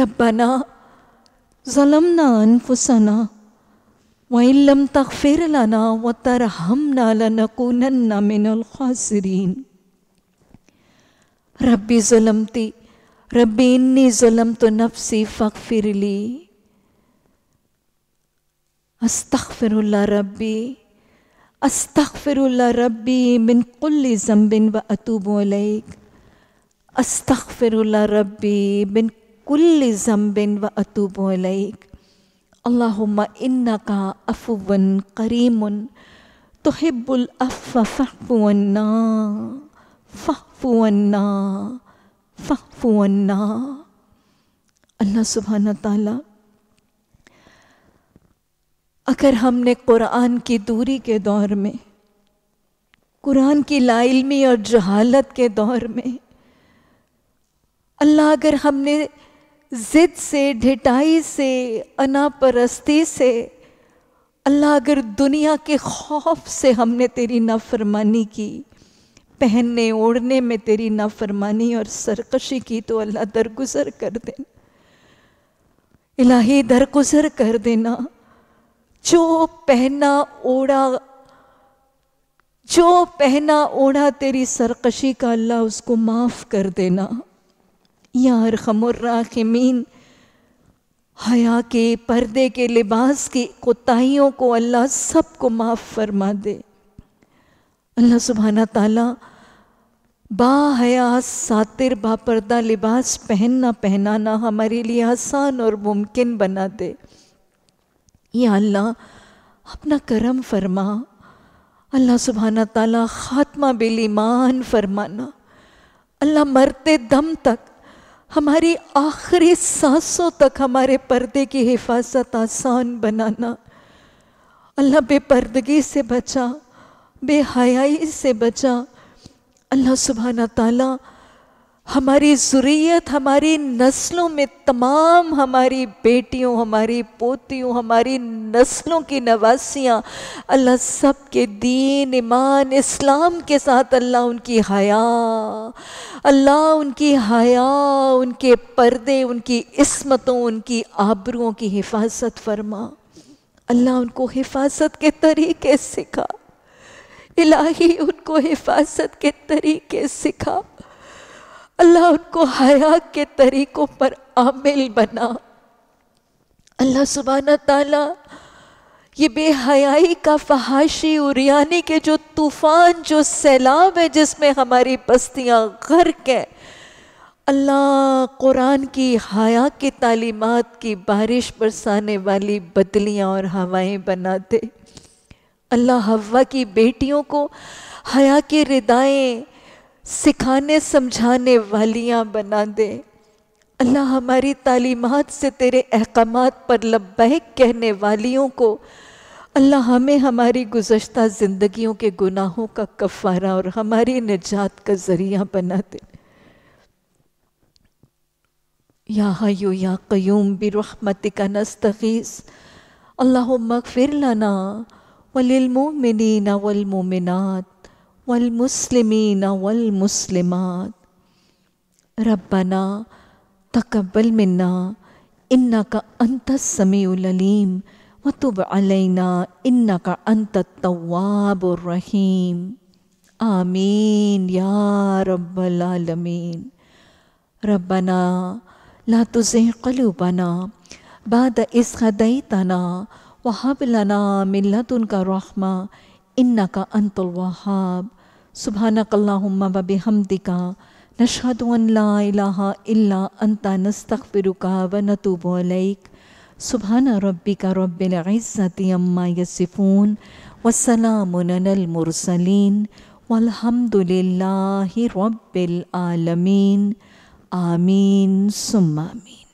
रबना ظلمنا أنفسنا وإن لم تغفر لنا وترحمنا لنكونن من الخاسرين ربي ظلمتي ربي إني ظلمت نفسي فاغفر لي أستغفر الله ربي أستغفر الله ربي من كل ذنب وأتوب إليك أستغفر الله ربي من कुल्ल ज़म्बिन व अतूब अल्लाहुम्मा इन्ना का अफवन करीमन तोहिब्बुल अफ़ फ़हफ़ुन्ना फ़हफ़ुन्ना फ़हफ़ुन्ना अल्लाह सुबहाना ताला अगर हमने कुरान की दूरी के दौर में कुरान की लाइलमी और जहालत के दौर में अल्लाह अगर हमने ज़िद से ढिटाई से अनापरस्ती से अल्लाह अगर दुनिया के खौफ से हमने तेरी नाफरमानी की पहनने ओढ़ने में तेरी नाफरमानी और सरकशी की तो अल्लाह दरगुजर कर देना इलाही दरगुजर कर देना जो पहना ओढ़ा जो पहना ओढ़ा तेरी सरकशी का अल्लाह उसको माफ़ कर देना या अरहमर्रामीन हया के पर्दे के लिबास की कोताहियों को अल्लाह सबको माफ़ फरमा दे अल्लाह सुबहाना ताला बा हया सातिर बापर्दा लिबास पहनना पहनाना हमारे लिए आसान और मुमकिन बना दे या अल्लाह अपना करम फरमा अल्लाह सुबहाना ताला ख़ात्मा बिल ईमान फरमाना अल्लाह मरते दम तक हमारी आखिरी सांसों तक हमारे पर्दे की हिफाजत आसान बनाना अल्लाह बेपर्दगी से बचा बेहयाई से बचा अल्लाह सुबहाना ताला हमारी ज़ुरियत हमारी नस्लों में तमाम हमारी बेटियों हमारी पोतियों हमारी नस्लों की नवासियाँ अल्लाह सब के दीन ईमान इस्लाम के साथ अल्लाह उनकी हया अल्लाह उनकी हया उनके पर्दे उनकी इस्मतों उनकी आबरुओं की हिफाजत फरमा अल्लाह उनको हिफाजत के तरीके सिखा इलाही उनको हिफाजत के तरीके सिखा अल्लाह उनको हया के तरीक़ों पर आमिल बना अल्लाह सुबहाना ताला ये बेहयाई का फहाशी उरियानी के जो तूफ़ान जो सैलाब है जिसमें हमारी बस्तियाँ गर्क है अल्लाह कुरान की हया की तालीमत की बारिश बरसाने वाली बदलियाँ और हवाएं बना दे अल्लाह हवा की बेटियों को हया के रिदाएँ सिखाने समझाने वालियाँ बना दे अल्लाह हमारी तालीमात से तेरे अहकाम पर लब्बैक कहने वालियों को अल्लाह हमें हमारी गुज्त ज़िंदगियों के गुनाहों का कफ़ारा और हमारी निजात का ज़रिया बना दे या हयो या क्यूम बिरहमत का नस्तगीस अल्लाह मगफिर लना वलमोमिन वलमोमिनत والمسلمين والمسلمات ربنا تقبل منا إنك أنت السميع العليم وتب علينا إنك أنت التواب الرحيم آمين يا رب العالمين ربنا لا تزغ قلوبنا بعد إذ هديتنا وهب لنا من لدنك رحمة إنك أنت الوهاب सुबहानकल्लाहुम्मा व बिहमदिका नशहदु अन ला इलाहा अंता नस्तगफिरुका व नतूबु अलैक सुबहान रब्बिका रब्बिल इज्जति अम्मा यसिफून व सलामुन अलल आमीन सुम्मा